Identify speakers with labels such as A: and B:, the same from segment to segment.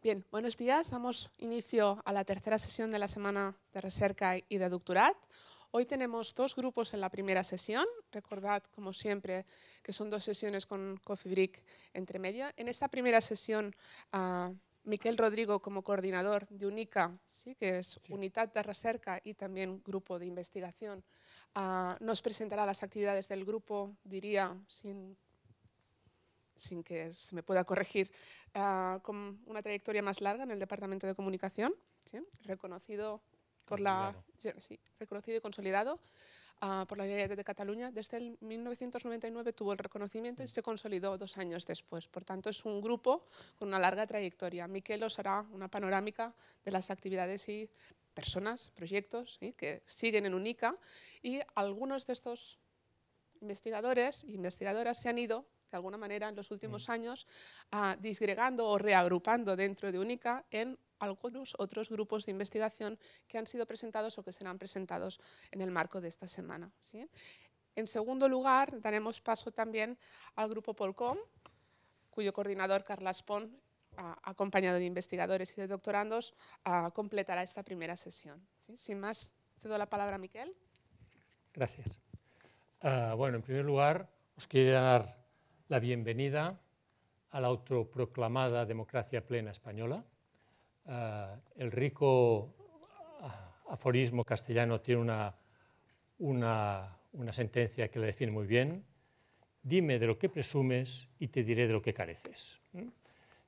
A: Bien, buenos días.
B: Damos inicio a la tercera sesión de la Semana de Recerca y de Doctorat. Hoy tenemos dos grupos en la primera sesión. Recordad, como siempre, que son dos sesiones con Coffee Break entre medio. En esta primera sesión, Miquel Rodrigo como coordinador de UNICA, ¿sí? que es Unidad de Recerca y también Grupo de Investigación, ah, nos presentará las actividades del grupo, diría, sin sin que se me pueda corregir, ah, con una trayectoria más larga en el Departamento de Comunicación, reconocido, por la, reconocido y consolidado ah, por la Generalitat de Cataluña. Desde el 1999 tuvo el reconocimiento y se consolidó dos años después. Por tanto, es un grupo con una larga trayectoria. Miquel os hará una panorámica de las actividades y personas, proyectos que siguen en UNICA y algunos de estos investigadores e investigadoras se han ido de alguna manera en los últimos mm. años ah, disgregando o reagrupando dentro de UNICA en algunos otros grupos de investigación que han sido presentados o que serán presentados en el marco de esta semana. En segundo lugar, daremos paso también al grupo Polcom, cuyo coordinador, Carlas Pón, ah, acompañado de investigadores y de doctorandos, ah, completará esta primera sesión. Sin más, cedo la palabra a Miquel.
C: Gracias. bueno, en primer lugar, os quiero dar la bienvenida a la autoproclamada democracia plena española. Eh, el rico aforismo castellano tiene una, una, sentencia que la define muy bien. Dime de lo que presumes y te diré de lo que careces.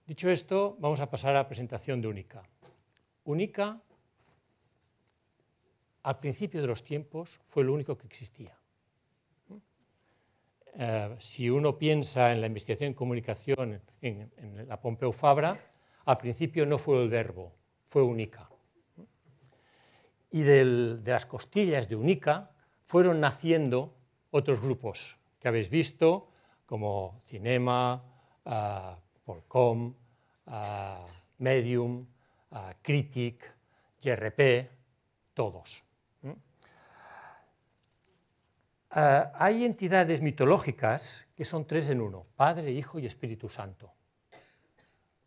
C: Dicho esto, vamos a pasar a la presentación de Única. Única, al principio de los tiempos, fue lo único que existía. Eh, si uno piensa en la investigación y comunicación en, la Pompeu Fabra, al principio no fue el verbo, fue Unica. Y de las costillas de Unica fueron naciendo otros grupos que habéis visto, como Cinema, eh, Polcom, eh, Medium, Critic, GRP, todos. Ah, hay entidades mitológicas que son tres en uno, Padre, Hijo y Espíritu Santo.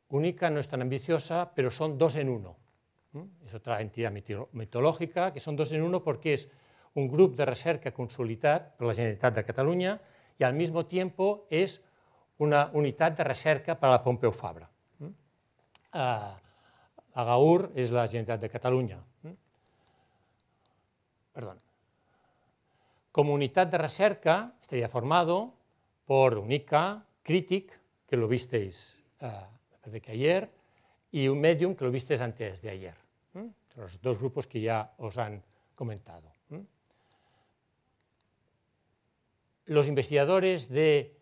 C: Única no es tan ambiciosa, pero son dos en uno. Es otra entidad mitológica que son dos en uno porque es un grupo de recerca consolidat para la Generalitat de Cataluña y al mismo tiempo es una unidad de recerca para la Pompeu Fabra. Ah, Agaur es la Generalitat de Cataluña. Perdón. Comunidad de recerca estaría formado por UNICA, CRITIC, que lo visteis desde eh, ayer, y un Medium, que lo visteis antes de ayer. Los dos grupos que ya os han comentado. Los investigadores de,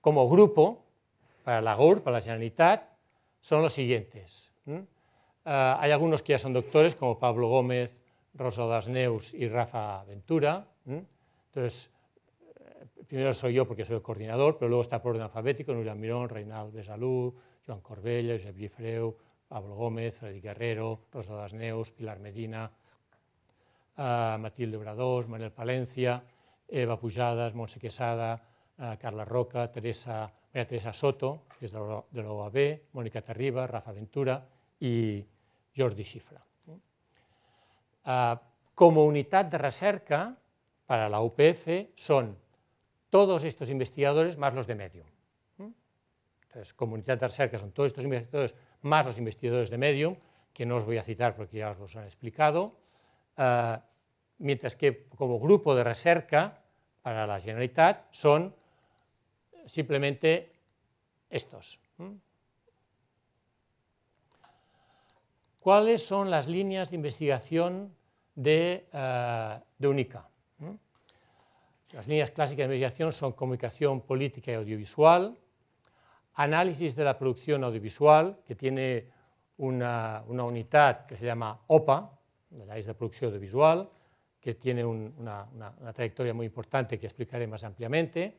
C: como grupo, para la GUR, para la Generalitat, son los siguientes. Eh, hay algunos que ya son doctores, como Pablo Gómez, Rosa Dasneus y Rafa Ventura. Entonces, eh, primero soy yo porque soy el coordinador, pero luego está por orden alfabético, Nuria Mirón, Reinal Besalú, Joan Corbella, Josep Gifreu, Pablo Gómez, Freddy Guerrero, Rosa das Neus, Pilar Medina, uh, Matilde Obradós, Manuel Palencia, Eva Pujadas, Montse Quesada, uh, Carla Roca, Teresa, María Teresa Soto, que es de la, de la OAB, Mónica Terriba, Rafa Ventura i Jordi Xifra. Uh, com a unitat de recerca, para la UPF son todos estos investigadores más los de Medium. ¿Mm? Entonces, comunidad de que son todos estos investigadores más los investigadores de Medium, que no os voy a citar porque ya os los han explicado, ah, mientras que como grupo de recerca para la Generalitat son simplemente estos. ¿Cuáles son las líneas de investigación de ah, UNICA? Las líneas clásicas de mediación son comunicación política y audiovisual, análisis de la producción audiovisual, que tiene una, unidad que se llama OPA, la análisis de producción audiovisual, que tiene una, trayectoria muy importante que explicaré más ampliamente.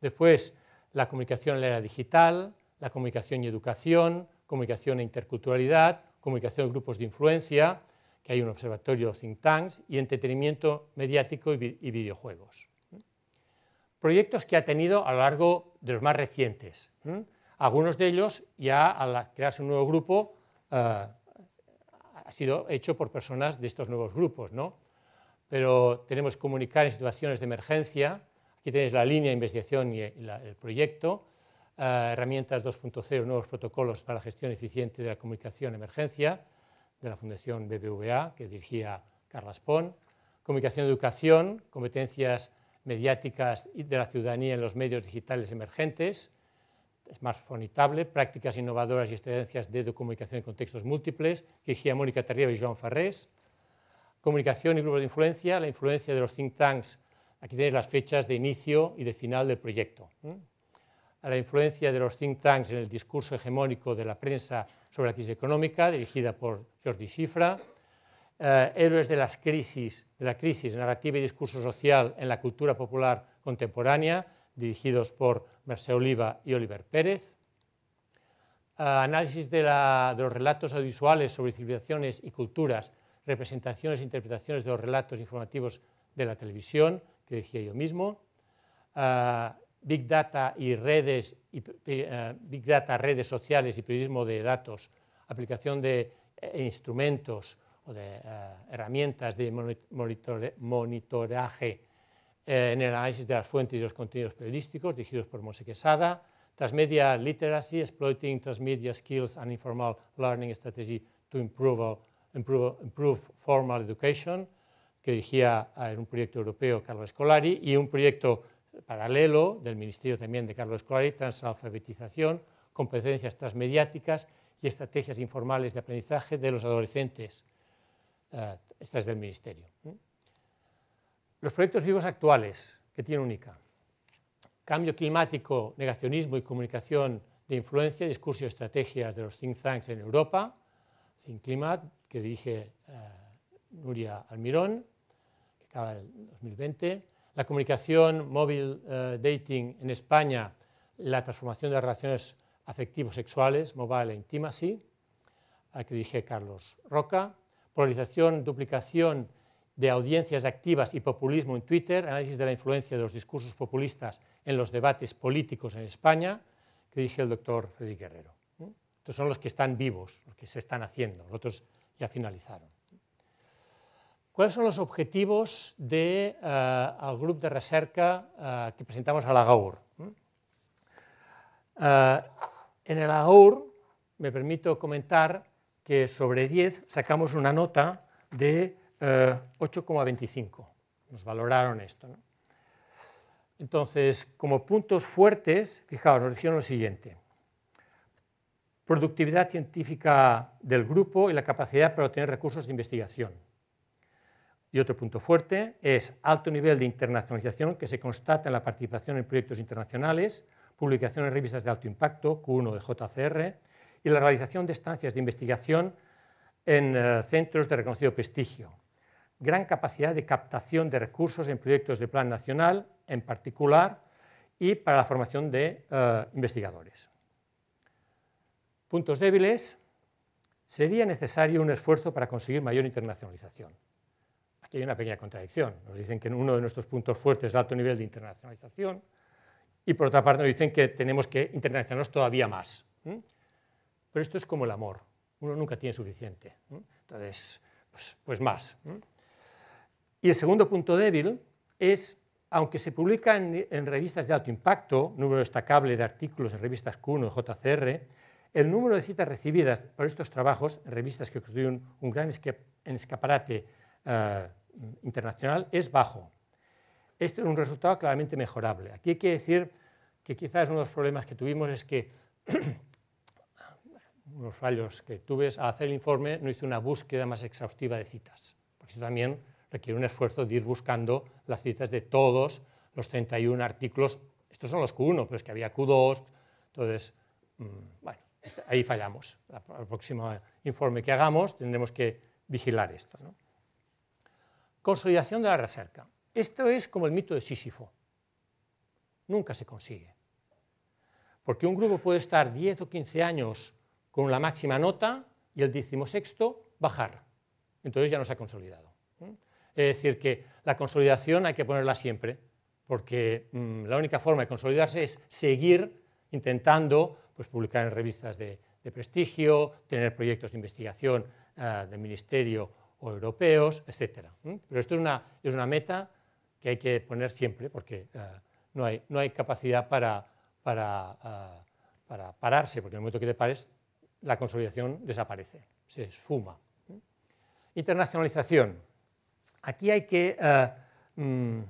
C: Después, la comunicación en la era digital, la comunicación y educación, comunicación e interculturalidad, comunicación de grupos de influencia, que hay un observatorio think tanks, y entretenimiento mediático y videojuegos proyectos que ha tenido a lo largo de los más recientes. Algunos de ellos ya al crearse un nuevo grupo eh, ha sido hecho por personas de estos nuevos grupos, ¿no? Pero tenemos comunicar en situaciones de emergencia. Aquí tenéis la línea de investigación y el proyecto. Eh, herramientas 2.0, nuevos protocolos para la gestión eficiente de la comunicación emergencia, de la Fundación BBVA, que dirigía Carlas Pon. Comunicación educación, competencias mediáticas de la ciudadanía en los medios digitales emergentes, smartphone y tablet, prácticas innovadoras y experiencias de comunicación en contextos múltiples, que dirigía Mónica Terrieva y Joan Farrés, comunicación y grupos de influencia, la influencia de los think tanks, aquí tenéis las fechas de inicio y de final del proyecto, la influencia de los think tanks en el discurso hegemónico de la prensa sobre la crisis económica, dirigida por Jordi Schifra, eh, héroes de las crisis, de la crisis narrativa y discurso social en la cultura popular contemporánea, dirigidos por Merce Oliva y Oliver Pérez. Eh, análisis de, los relatos audiovisuales sobre civilizaciones y culturas, representaciones e interpretaciones de los relatos informativos de la televisión, que dirigía yo mismo. Eh, Big Data y redes, Big Data, redes sociales y periodismo de datos, aplicación de instrumentos o de eh, herramientas de monitoraje eh, en el análisis de las fuentes y los contenidos periodísticos, dirigidos por Monse Quesada, Transmedia Literacy, Exploiting Transmedia Skills and Informal Learning Strategy to Improve, Formal Education, que dirigía en un proyecto europeo Carlos Escolari, y un proyecto paralelo del Ministerio también de Carlos Scolari, Transalfabetización, Competencias Transmediáticas y Estrategias Informales de Aprendizaje de los Adolescentes, eh, esta es del Ministerio. Los proyectos vivos actuales que tiene UNICA. Cambio climático, negacionismo y comunicación de influencia, discurso y estrategias de los think tanks en Europa, Think Climate, que dirige eh, Nuria Almirón, que acaba en 2020. La comunicación móvil eh, dating en España, la transformación de las relaciones afectivos sexuales, mobile e intimacy, que dirige Carlos Roca polarización, duplicación de audiencias activas y populismo en Twitter, análisis de la influencia de los discursos populistas en los debates políticos en España, que dije el doctor Freddy Guerrero. Estos son los que están vivos, los que se están haciendo, los otros ya finalizaron. ¿Cuáles son los objetivos del eh, grupo de recerca eh, que presentamos a la GAUR? Eh, en el AGAUR, me permito comentar que sobre 10 sacamos una nota de 8,25. Eh, nos valoraron esto. Entonces, como puntos fuertes, fijaos, nos dijeron lo siguiente. Productividad científica del grupo y la capacidad para obtener recursos de investigación. Y otro punto fuerte es alto nivel de internacionalización que se constata en la participación en proyectos internacionales, publicaciones en revistas de alto impacto, Q1 de JCR, y la realización de estancias de investigación en eh, centros de reconocido prestigio. Gran capacidad de captación de recursos en proyectos de plan nacional, en particular, y para la formación de eh, investigadores. Puntos débiles. Sería necesario un esfuerzo para conseguir mayor internacionalización. Aquí hay una pequeña contradicción. Nos dicen que uno de nuestros puntos fuertes es el alto nivel de internacionalización y por otra parte nos dicen que tenemos que internacionalizarnos todavía más. Pero esto es como el amor, uno nunca tiene suficiente. Entonces, pues, pues más. Y el segundo punto débil es, aunque se publica en, revistas de alto impacto, número destacable de artículos en revistas Q1 y JCR, el número de citas recibidas por estos trabajos, en revistas que constituyen un gran escaparate eh, internacional, es bajo. Este es un resultado claramente mejorable. Aquí hay que decir que quizás uno de los problemas que tuvimos es que unos fallos que tuve, al hacer el informe no hice una búsqueda más exhaustiva de citas, porque eso también requiere un esfuerzo de ir buscando las citas de todos los 31 artículos. Estos son los Q1, pero es que había Q2, entonces, mm, bueno, este, ahí fallamos. el próximo informe que hagamos tendremos que vigilar esto. Consolidación de la recerca. Esto es como el mito de Sísifo. Nunca se consigue. Porque un grupo puede estar 10 o 15 años con la máxima nota y el decimosexto bajar. Entonces ya no se ha consolidado. ¿eh? Es decir, que la consolidación hay que ponerla siempre, porque mm, la única forma de consolidarse es seguir intentando pues, publicar en revistas de, prestigio, tener proyectos de investigación eh, del ministerio o europeos, etc. ¿eh? Pero esto es una, es una meta que hay que poner siempre, porque no, hay, no hay capacidad para, para, para pararse, porque en el momento que te pares la consolidación desaparece, se esfuma. Internacionalización. Aquí hay que eh, mm,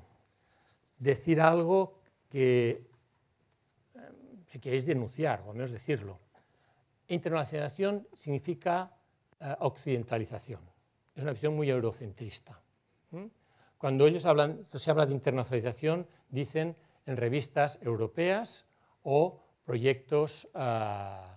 C: decir algo que, eh, si queréis denunciar, o al menos decirlo. Internacionalización significa eh, occidentalización. Es una visión muy eurocentrista. ¿Mm? Cuando ellos hablan, se habla de internacionalización, dicen en revistas europeas o proyectos ah,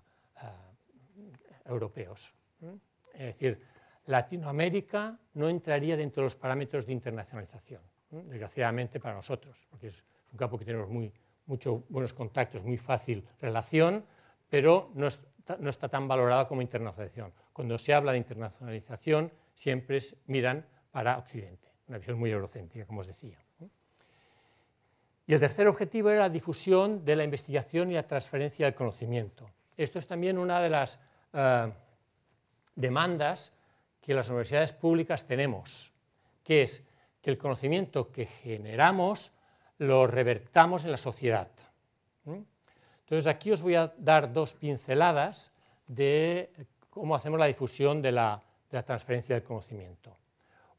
C: europeos. ¿eh? Es decir, Latinoamérica no entraría dentro de los parámetros de internacionalización, ¿eh? desgraciadamente para nosotros, porque es un campo que tenemos muy, muchos buenos contactos, muy fácil relación, pero no, está tan valorada como internacionalización. Cuando se habla de internacionalización, siempre miran para Occidente, una visión muy eurocéntrica, como os decía. ¿eh? Y el tercer objetivo era la difusión de la investigación y la transferencia del conocimiento. Esto es también una de las eh, demandas que las universidades públicas tenemos, que es que el conocimiento que generamos lo revertamos en la sociedad. Entonces aquí os voy a dar dos pinceladas de cómo hacemos la difusión de la, transferencia del conocimiento.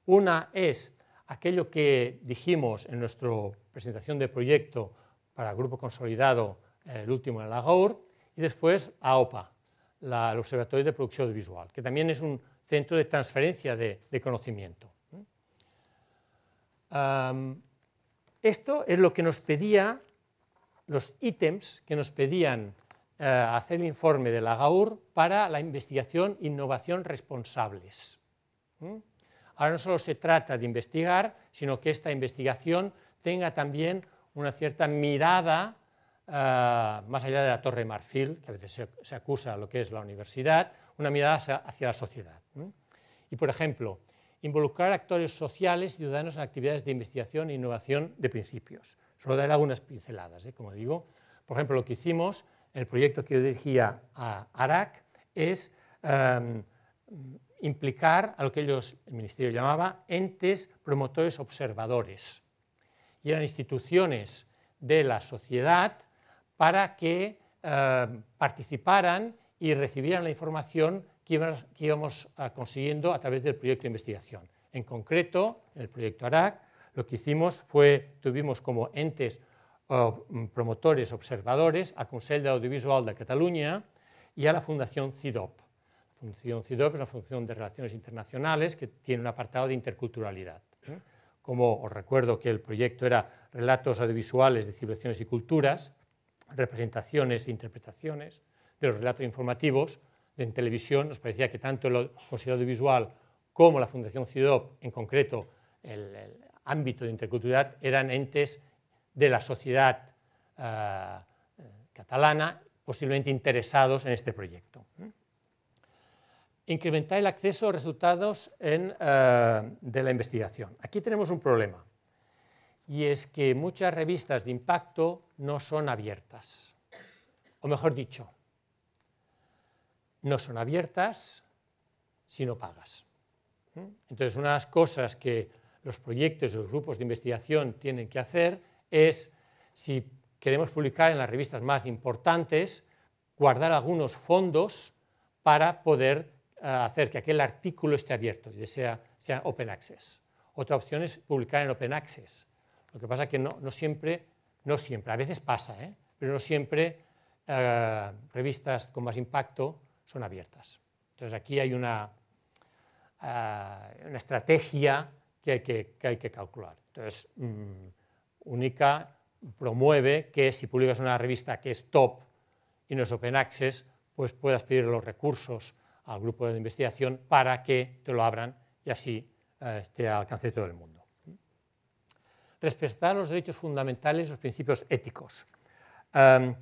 C: Una es aquello que dijimos en nuestra presentación de proyecto para Grupo Consolidado, el último en la GAUR, y después OPA el Observatorio de Producción Visual, que también es un centro de transferencia de, conocimiento. esto es lo que nos pedía, los ítems que nos pedían eh, hacer el informe de la GAUR para la investigación innovación responsables. ¿Mm? Ahora no solo se trata de investigar, sino que esta investigación tenga también una cierta mirada eh, más allá de la Torre de Marfil, que a veces se, acusa a lo que es la universidad, una mirada hacia, la sociedad. Y, por ejemplo, involucrar actores sociales y ciudadanos en actividades de investigación e innovación de principios. Solo dar algunas pinceladas, ¿eh? como digo. Por ejemplo, lo que hicimos, el proyecto que yo dirigía a ARAC, es em, implicar a lo que ellos, el Ministerio llamaba, entes promotores observadores. Y eran instituciones de la sociedad para que eh, participaran y recibieran la información que íbamos, eh, consiguiendo a través del proyecto de investigación. En concreto, en el proyecto ARAC, lo que hicimos fue, tuvimos como entes mm, promotores, observadores, a Consell de Audiovisual de Cataluña y a la Fundación CIDOP. La Fundación CIDOP es una fundación de relaciones internacionales que tiene un apartado de interculturalidad. ¿eh? Como os recuerdo que el proyecto era Relatos Audiovisuales de Civilizaciones y Culturas, representaciones e interpretaciones de los relatos informativos en televisión. Nos parecía que tanto el Consejo Audiovisual como la Fundación CIDOP, en concreto el, ámbito de interculturalidad, eran entes de la sociedad eh, catalana posiblemente interesados en este proyecto. Incrementar el acceso a resultados eh, de la investigación. Aquí tenemos un problema y es que muchas revistas de impacto no son abiertas. O mejor dicho, no son abiertas si no pagas. Entonces, una de las cosas que los proyectos y los grupos de investigación tienen que hacer es, si queremos publicar en las revistas más importantes, guardar algunos fondos para poder eh, hacer que aquel artículo esté abierto y sea, sea open access. Otra opción es publicar en open access, lo que pasa es que no, siempre, no siempre, a veces pasa, ¿eh? pero no siempre eh, revistas con más impacto son abiertas. Entonces aquí hay una, eh, una estrategia que hay que, calcular. Entonces, mm, Unica promueve que si publicas una revista que es top y no es open access, pues puedas pedir los recursos al grupo de investigación para que te lo abran y así te esté al alcance de todo el mundo respetar los derechos fundamentales, los principios éticos. Em,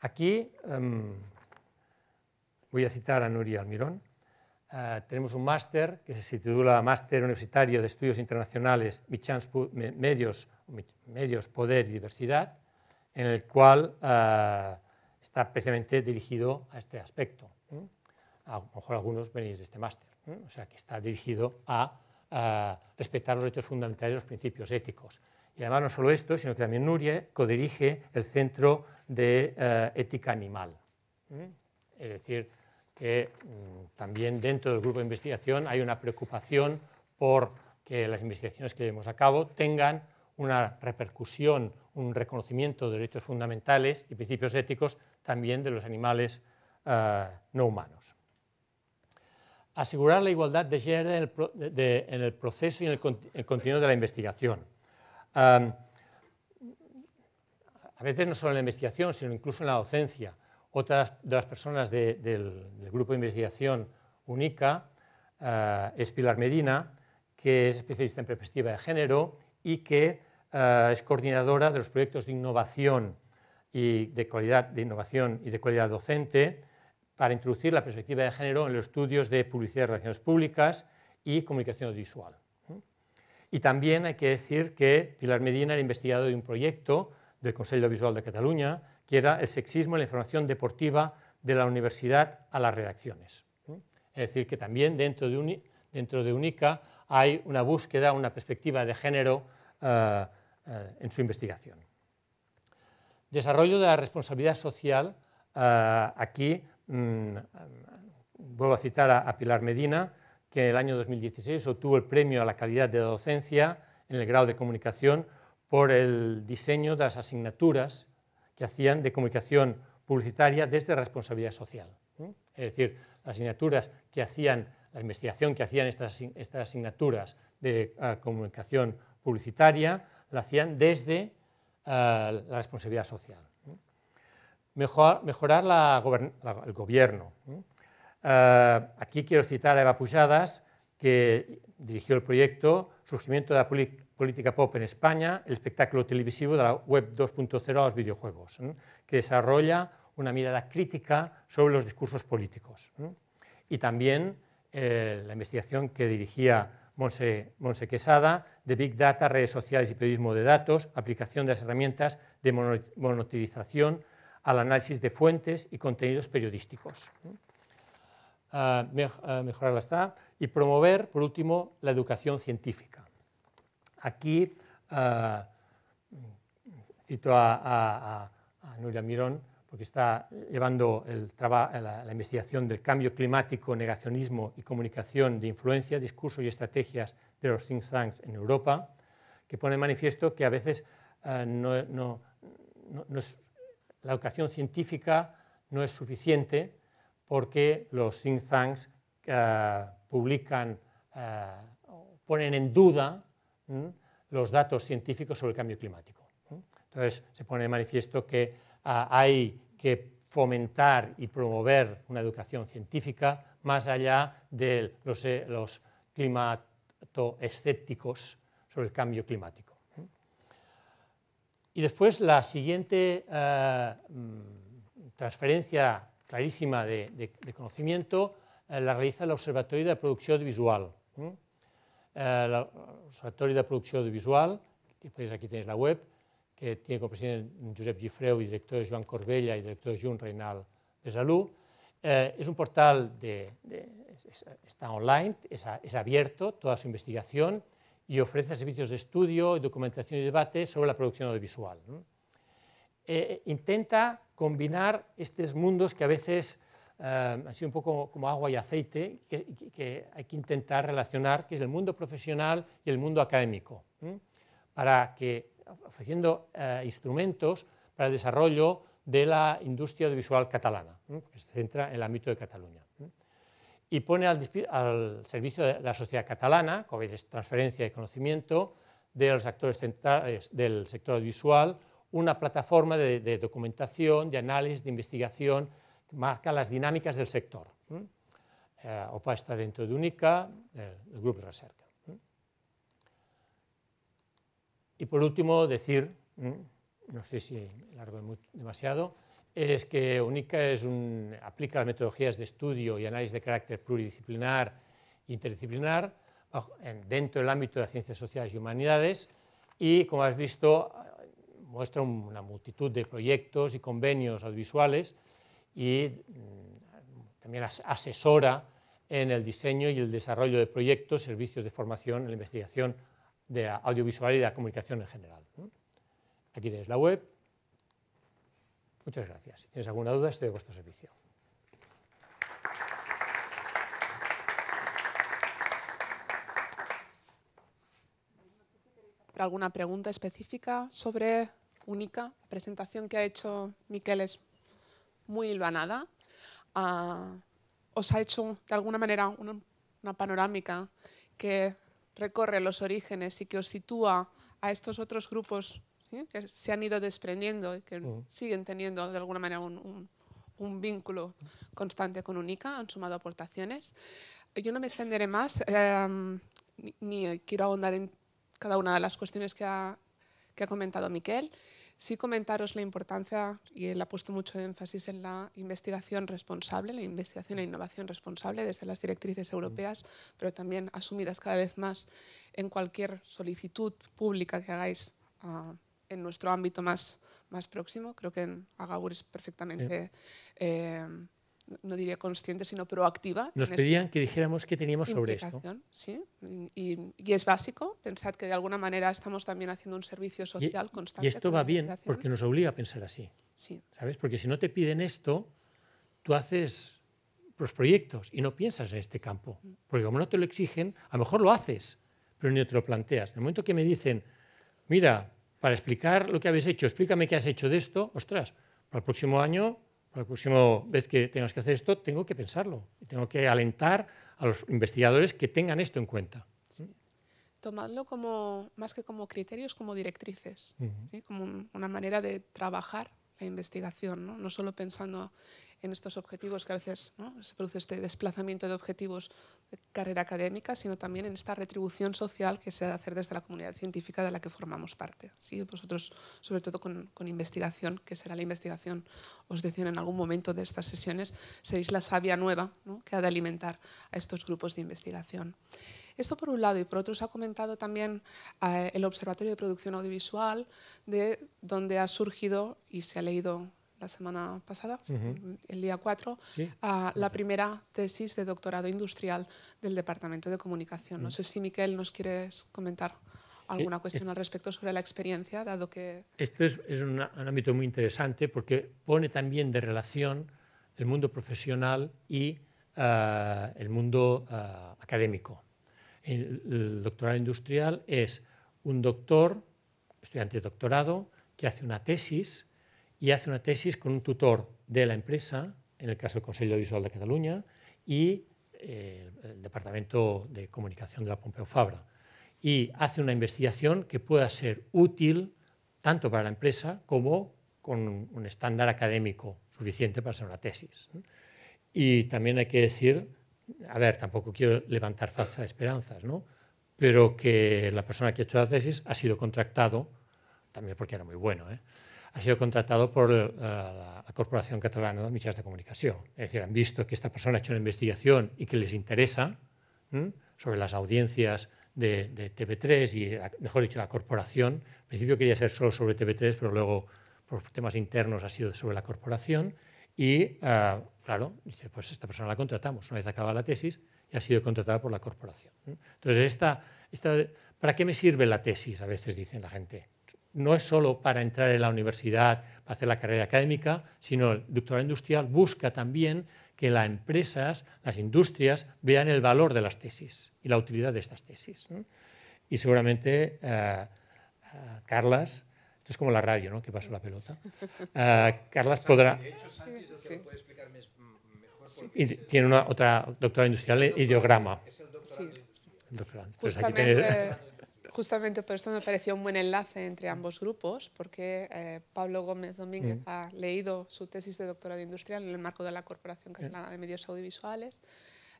C: aquí em, voy a citar a Nuria Almirón. Eh, tenemos un máster que se titula Máster Universitario de Estudios Internacionales, medios, medios, Poder y Diversidad, en el cual eh, está precisamente dirigido a este aspecto. A lo mejor algunos venís de este máster, o sea que está dirigido a a respetar los derechos fundamentales y los principios éticos. Y además no solo esto, sino que también Nuria codirige el Centro de eh, Ética Animal. Es decir, que mm, también dentro del grupo de investigación hay una preocupación por que las investigaciones que llevemos a cabo tengan una repercusión, un reconocimiento de derechos fundamentales y principios éticos también de los animales eh, no humanos asegurar la igualdad de género en el, proceso y en el, continuo de la investigación. a veces no solo en la investigación, sino incluso en la docencia. Otras de las personas del, grupo de investigación UNICA eh, es Pilar Medina, que es especialista en perspectiva de género y que eh, es coordinadora de los proyectos de innovación y de calidad de innovación y de calidad docente para introducir la perspectiva de género en los estudios de publicidad y relaciones públicas y comunicación audiovisual. Y también hay que decir que Pilar Medina era investigador de un proyecto del Consejo Visual de Cataluña, que era el sexismo en la información deportiva de la universidad a las redacciones. Es decir, que también dentro de, dentro UNICA hay una búsqueda, una perspectiva de género eh, eh, en su investigación. Desarrollo de la responsabilidad social. Eh, aquí Mm, vuelvo a citar a, Pilar Medina, que en el año 2016 obtuvo el premio a la calidad de docencia en el grado de comunicación por el diseño de las asignaturas que hacían de comunicación publicitaria desde responsabilidad social. Es decir, las asignaturas que hacían, la investigación que hacían estas, estas asignaturas de comunicación publicitaria, la hacían desde ah, la responsabilidad social mejorar el gobierno. Eh, aquí quiero citar a Eva Pujadas, que dirigió el proyecto Surgimiento de la Política Pop en España, el espectáculo televisivo de la web 2.0 a los videojuegos, que desarrolla una mirada crítica sobre los discursos políticos. Y también eh, la investigación que dirigía Monse, Monse, Quesada de Big Data, redes sociales y periodismo de datos, aplicación de las herramientas de monetización al análisis de fuentes y contenidos periodísticos. mejorar la está. Y promover, por último, la educación científica. Aquí cito a, a, Nuria Mirón, porque está llevando el la, investigación del cambio climático, negacionismo y comunicación de influencia, discursos y estrategias de los think tanks en Europa, que pone en manifiesto que a veces eh, no, no es la educación científica no es suficiente porque los think tanks eh, publican, eh, ponen en duda los datos científicos sobre el cambio climático. Entonces se pone de manifiesto que ah, hay que fomentar y promover una educación científica más allá de los, eh, los climatoescépticos sobre el cambio climático. Y después la siguiente eh, transferencia clarísima de, conocimiento eh, la realiza el Observatorio de Producción Visual. Eh, la el Observatorio de Producción Visual, que aquí tenéis la web, que tiene como presidente Josep Gifreu y director Joan Corbella y director Jun Reinal de es un portal, está online, es abierto, toda su investigación y ofrece servicios de estudio, documentación y debate sobre la producción audiovisual. Eh, eh, intenta combinar estos mundos que a veces eh, han sido un poco como agua y aceite, que, hay que intentar relacionar, que es el mundo profesional y el mundo académico, para que ofreciendo instrumentos para el desarrollo de la industria audiovisual catalana, que se centra en el ámbito de Cataluña y pone al, servicio de la sociedad catalana, como veis, transferencia de conocimiento de los actores centrales del sector audiovisual, una plataforma de, documentación, de análisis, de investigación, que marca las dinámicas del sector. Eh, OPA está dentro de UNICA, el grupo de recerca. Y por último, decir, no sé si largo demasiado, es que UNICA es aplica las metodologías de estudio y análisis de carácter pluridisciplinar e interdisciplinar dentro del ámbito de las ciencias sociales y humanidades y, como has visto, muestra una multitud de proyectos y convenios audiovisuales y mm, también asesora en el diseño y el desarrollo de proyectos, servicios de formación, en la investigación de audiovisual y de la comunicación en general. Aquí tenéis la web, Muchas gracias. Si tienes alguna duda, estoy a vuestro servicio.
B: alguna pregunta específica sobre Única. La presentación que ha hecho Miquel es muy hilvanada. Ah, os ha hecho de alguna manera una, panorámica que recorre los orígenes y que os sitúa a estos otros grupos ¿eh? que se han ido desprendiendo y que mm. siguen teniendo de alguna manera un, vínculo constante con UNICA, han sumado aportaciones. Yo no me extenderé más, em, ni, quiero ahondar en cada una de las cuestiones que ha, que ha comentado Miquel. Sí comentaros la importancia, y él ha puesto mucho énfasis en la investigación responsable, la investigación e innovación responsable desde las directrices mm. europeas, pero también asumidas cada vez más en cualquier solicitud pública que hagáis a en nuestro ámbito más, más próximo. Creo que en Agabur es perfectamente, eh, no diría consciente, sino proactiva. Nos este pedían que
C: dijéramos qué teníamos sobre esto.
B: Sí, y, es básico. Pensad que de alguna manera estamos también haciendo un servicio social constante. Y esto va bien porque
C: nos obliga a pensar así. Sí. ¿Sabes? Porque si no te piden esto, tú haces los proyectos y no piensas en este campo. Mm. Porque como no te lo exigen, a lo mejor lo haces, pero ni te lo planteas. En el momento que me dicen, mira, para explicar lo que habéis hecho, explícame qué has hecho de esto, ostras, para el próximo año, para la próxima vez que tengas que hacer esto, tengo que pensarlo. Y tengo que alentar a los investigadores que tengan esto en cuenta.
B: Tomadlo como, más que como criterios, como directrices, como una manera de trabajar e investigación, ¿no? no solo pensando en estos objetivos que a veces se produce este desplazamiento de objetivos de carrera académica, sino también en esta retribución social que se ha de hacer desde la comunidad científica de la que formamos parte. ¿sí? Vosotros, sobre todo con, investigación, que será la investigación, os decían en algún momento de estas sesiones, seréis la savia nueva que ha de alimentar a estos grupos de investigación. Esto por un lado, y por otro se ha comentado también eh, el Observatorio de Producción Audiovisual, de donde ha surgido y se ha leído la semana pasada, el día 4, la primera tesis de doctorado industrial del Departamento de Comunicación. No mm. sé si Miquel nos quieres comentar alguna eh, cuestión al respecto sobre la experiencia, dado que...
C: Esto es, un ámbito muy interesante porque pone también de relación el mundo profesional y ah, el mundo ah, académico. El, doctorado industrial es un doctor, estudiante de doctorado, que hace una tesis y hace una tesis con un tutor de la empresa, en el caso del Consejo Visual de Cataluña, y eh, el Departamento de Comunicación de la Pompeu Fabra. Y hace una investigación que pueda ser útil tanto para la empresa como con un estándar académico suficiente para hacer una tesis. Y también hay que decir a ver, tampoco quiero levantar falsas esperanzas, ¿no? pero que la persona que ha hecho la tesis ha sido contratado, también porque era muy bueno, ¿eh? ha sido contratado por la Corporación Catalana de Medios de Comunicación. Es decir, han visto que esta persona ha hecho una investigación y que les interesa sobre las audiencias de, TV3 y, mejor dicho, la corporación. Al principio quería ser solo sobre TV3, pero luego por temas internos ha sido sobre la corporación y ah, claro, dice, pues esta persona la contratamos una vez acaba la tesis y ha sido contratada por la corporación. Entonces, esta, ¿para qué me sirve la tesis? A veces dicen la gente. No es solo para entrar en la universidad, para hacer la carrera académica, sino el doctorado industrial busca también que las empresas, las industrias, vean el valor de las tesis y la utilidad de estas tesis. Y seguramente ah, ah, Carlas es como la radio, ¿no? Que pasó la pelota. Ah, Carlas podrá... Tiene una, otra doctora industrial, el ideograma.
B: Es el el
C: Justamente,
B: justamente por esto me pareció un buen enlace entre ambos grupos, porque eh, Pablo Gómez Domínguez mm. ha leído su tesis de doctorado industrial en el marco de la Corporación Catalana de Medios Audiovisuales.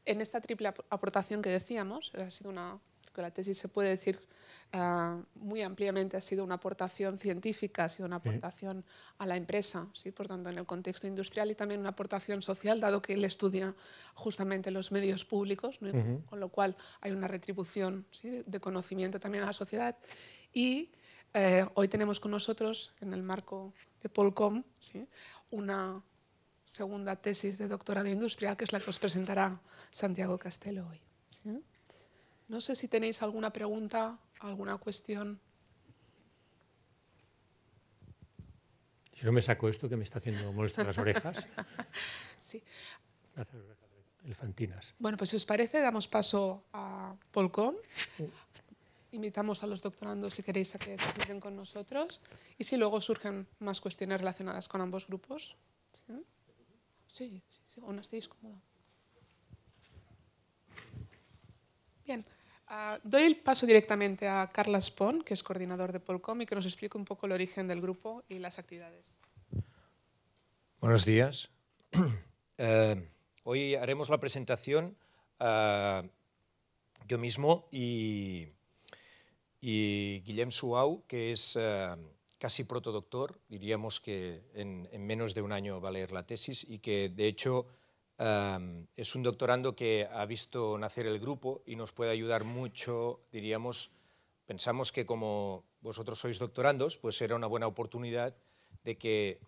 B: En esta triple aportación que decíamos, ha sido una, que la tesis se puede decir Ah, muy ampliamente ha sido una aportación científica, ha sido una aportación a la empresa, ¿sí? por tanto en el contexto industrial y también una aportación social, dado que él estudia justamente los medios públicos, con lo cual hay una retribución ¿sí? de conocimiento también a la sociedad. Y eh, hoy tenemos con nosotros, en el marco de Polcom, una segunda tesis de doctorado industrial, que es la que os presentará Santiago Castelo hoy. No sé si tenéis alguna pregunta, alguna cuestión.
C: Si no me saco esto que me está haciendo molestar las orejas.
B: sí.
C: Elefantinas.
B: Bueno, pues si os parece, damos paso a Polcom. Invitamos a los doctorandos, si queréis, a que queden con nosotros. Y si luego surgen más cuestiones relacionadas con ambos grupos. Sí, sí, o no estáis cómodos. Bien. Ah, doy el paso directamente a Carla Spon, que es coordinador de Polcom, y que nos explique un poco el origen del grupo y las actividades.
D: Buenos
E: días. Eh, hoy haremos la presentación ah, yo mismo y, Guillem Suau, que es ah, casi protodoctor, diríamos que en, menos de un año va a leer la tesis y que de hecho es un doctorando que ha visto nacer el grupo y nos puede ayudar mucho, diríamos, pensamos que como vosotros sois doctorandos, pues era una buena oportunidad de que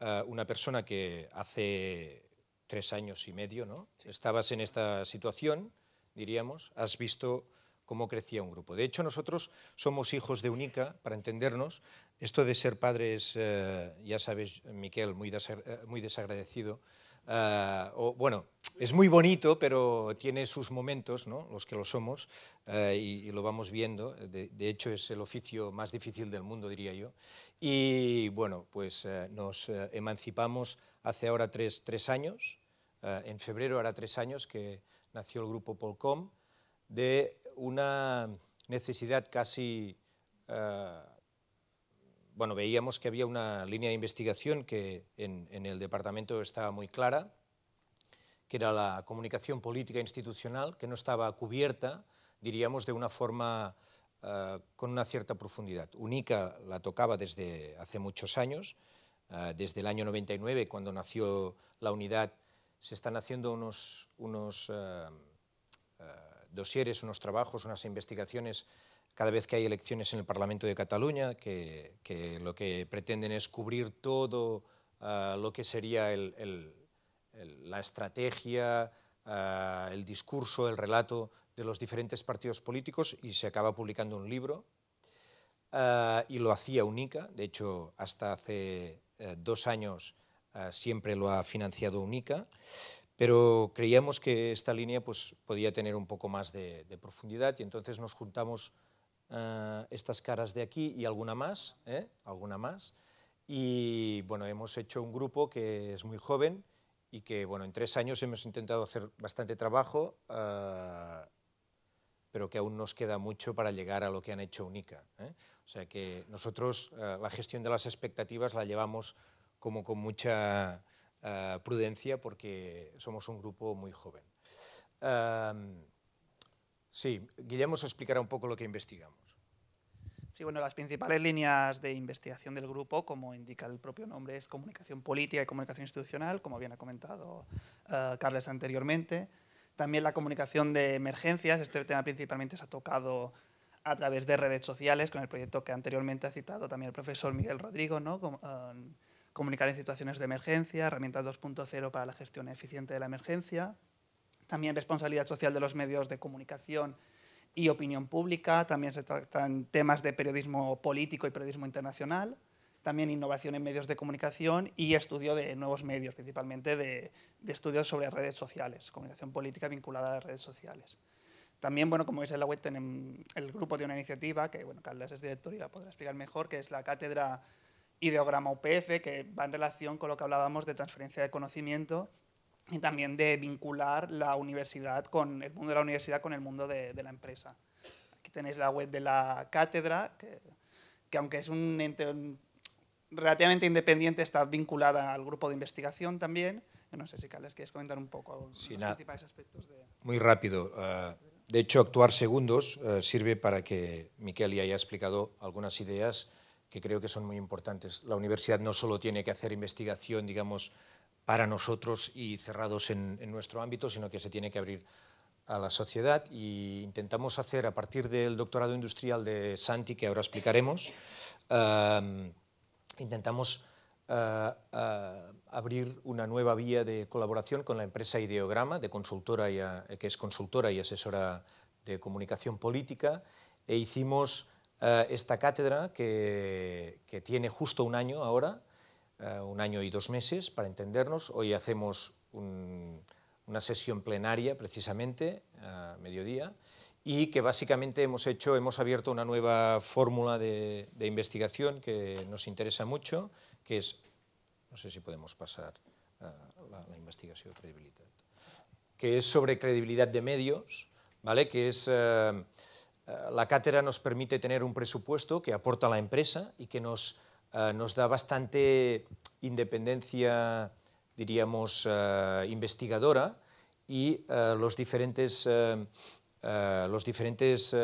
E: ah, una persona que hace tres años y medio, ¿no? Estabas en esta situación, diríamos, has visto cómo crecía un grupo. De hecho, nosotros somos hijos de UNICA, para entendernos. Esto de ser padres, eh, ya sabes, Miquel, muy eh, desagradecido, Ah, o, bueno, es muy bonito, pero tiene sus momentos, los que lo somos, eh, y, lo vamos viendo. De, hecho, es el oficio más difícil del mundo, diría yo. Y bueno, pues eh, nos eh, emancipamos hace ahora tres, tres años. en febrero hará tres años que nació el grupo Polcom de una necesidad casi bueno, veíamos que había una línea de investigación que en, el departamento estaba muy clara, que era la comunicación política institucional, que no estaba cubierta, diríamos, de una forma ah, con una cierta profundidad. UNICA la tocaba desde hace muchos años, ah, desde el año 99, cuando nació la unidad, se están haciendo unos, unos ah, dosieres, unos trabajos, unas investigaciones cada vez que hay elecciones en el Parlamento de Cataluña, que, lo que pretenden es cubrir todo ah, lo que sería la estrategia, ah, el discurso, el relato de los diferentes partidos políticos y se acaba publicando un libro ah, y lo hacía UNICA, de hecho hasta hace eh, dos años siempre lo ha financiado UNICA. Pero creíamos que esta línea pues, podía tener un poco más de, profundidad y entonces nos juntamos eh, estas caras de aquí y alguna más, ¿eh? alguna más. Y bueno, hemos hecho un grupo que es muy joven y que bueno, en tres años hemos intentado hacer bastante trabajo, eh, pero que aún nos queda mucho para llegar a lo que han hecho UNICA. O sea que nosotros la gestión de las expectativas la llevamos como con mucha eh, prudencia porque somos un grupo muy joven. Em, sí, Guillermo os explicará un poco lo que investigamos.
D: Sí, bueno, las principales líneas de investigación del grupo, como indica el propio nombre, es comunicación política y comunicación institucional, como bien ha comentado Carlos eh, Carles anteriormente. También la comunicación de emergencias, este tema principalmente se ha tocado a través de redes sociales, con el proyecto que anteriormente ha citado también el profesor Miguel Rodrigo, ¿no? Em, comunicar en situaciones de emergencia, herramientas 2.0 para la gestión eficiente de la emergencia, también responsabilidad social de los medios de comunicación y opinión pública, también se tratan temas de periodismo político y periodismo internacional, también innovación en medios de comunicación y estudio de nuevos medios, principalmente de, estudios sobre redes sociales, comunicación política vinculada a redes sociales. También, bueno, como veis en la web, tenemos el grupo de una iniciativa, que bueno, Carlos es director y la podrá explicar mejor, que es la Cátedra ideograma UPF, que va en relación con lo que hablábamos de transferencia de conocimiento y también de vincular la universidad con el mundo de la universidad con el mundo de, la empresa. Aquí tenéis la web de la cátedra, que, aunque es un ente relativamente independiente, está vinculada al grupo de investigación también. no sé si Carles quieres comentar un poco los principales aspectos de...
E: Muy rápido. Eh, de hecho, actuar segundos eh, sirve para que Miquel ya haya explicado algunas ideas que creo que son muy importantes. La universidad no solo tiene que hacer investigación, digamos, para nosotros y cerrados en, nuestro ámbito, sino que se tiene que abrir a la sociedad y intentamos hacer a partir del doctorado industrial de Santi, que ahora explicaremos, intentamos ah, ah, abrir una nueva vía de colaboración con la empresa Ideograma, de consultora y que es consultora y asesora de comunicación política, e hicimos eh, esta cátedra que, tiene justo un año ahora, eh, un año y dos meses para entendernos. Hoy hacemos una sesión plenaria precisamente a mediodía y que básicamente hemos hecho, hemos abierto una nueva fórmula de, investigación que nos interesa mucho, que es, no sé si podemos pasar eh, la, investigación de credibilidad, que es sobre credibilidad de medios, ¿vale? que es... Eh, la cátedra nos permite tener un presupuesto que aporta la empresa y que nos, eh, da bastante independencia, diríamos, eh, investigadora y los diferentes, los diferentes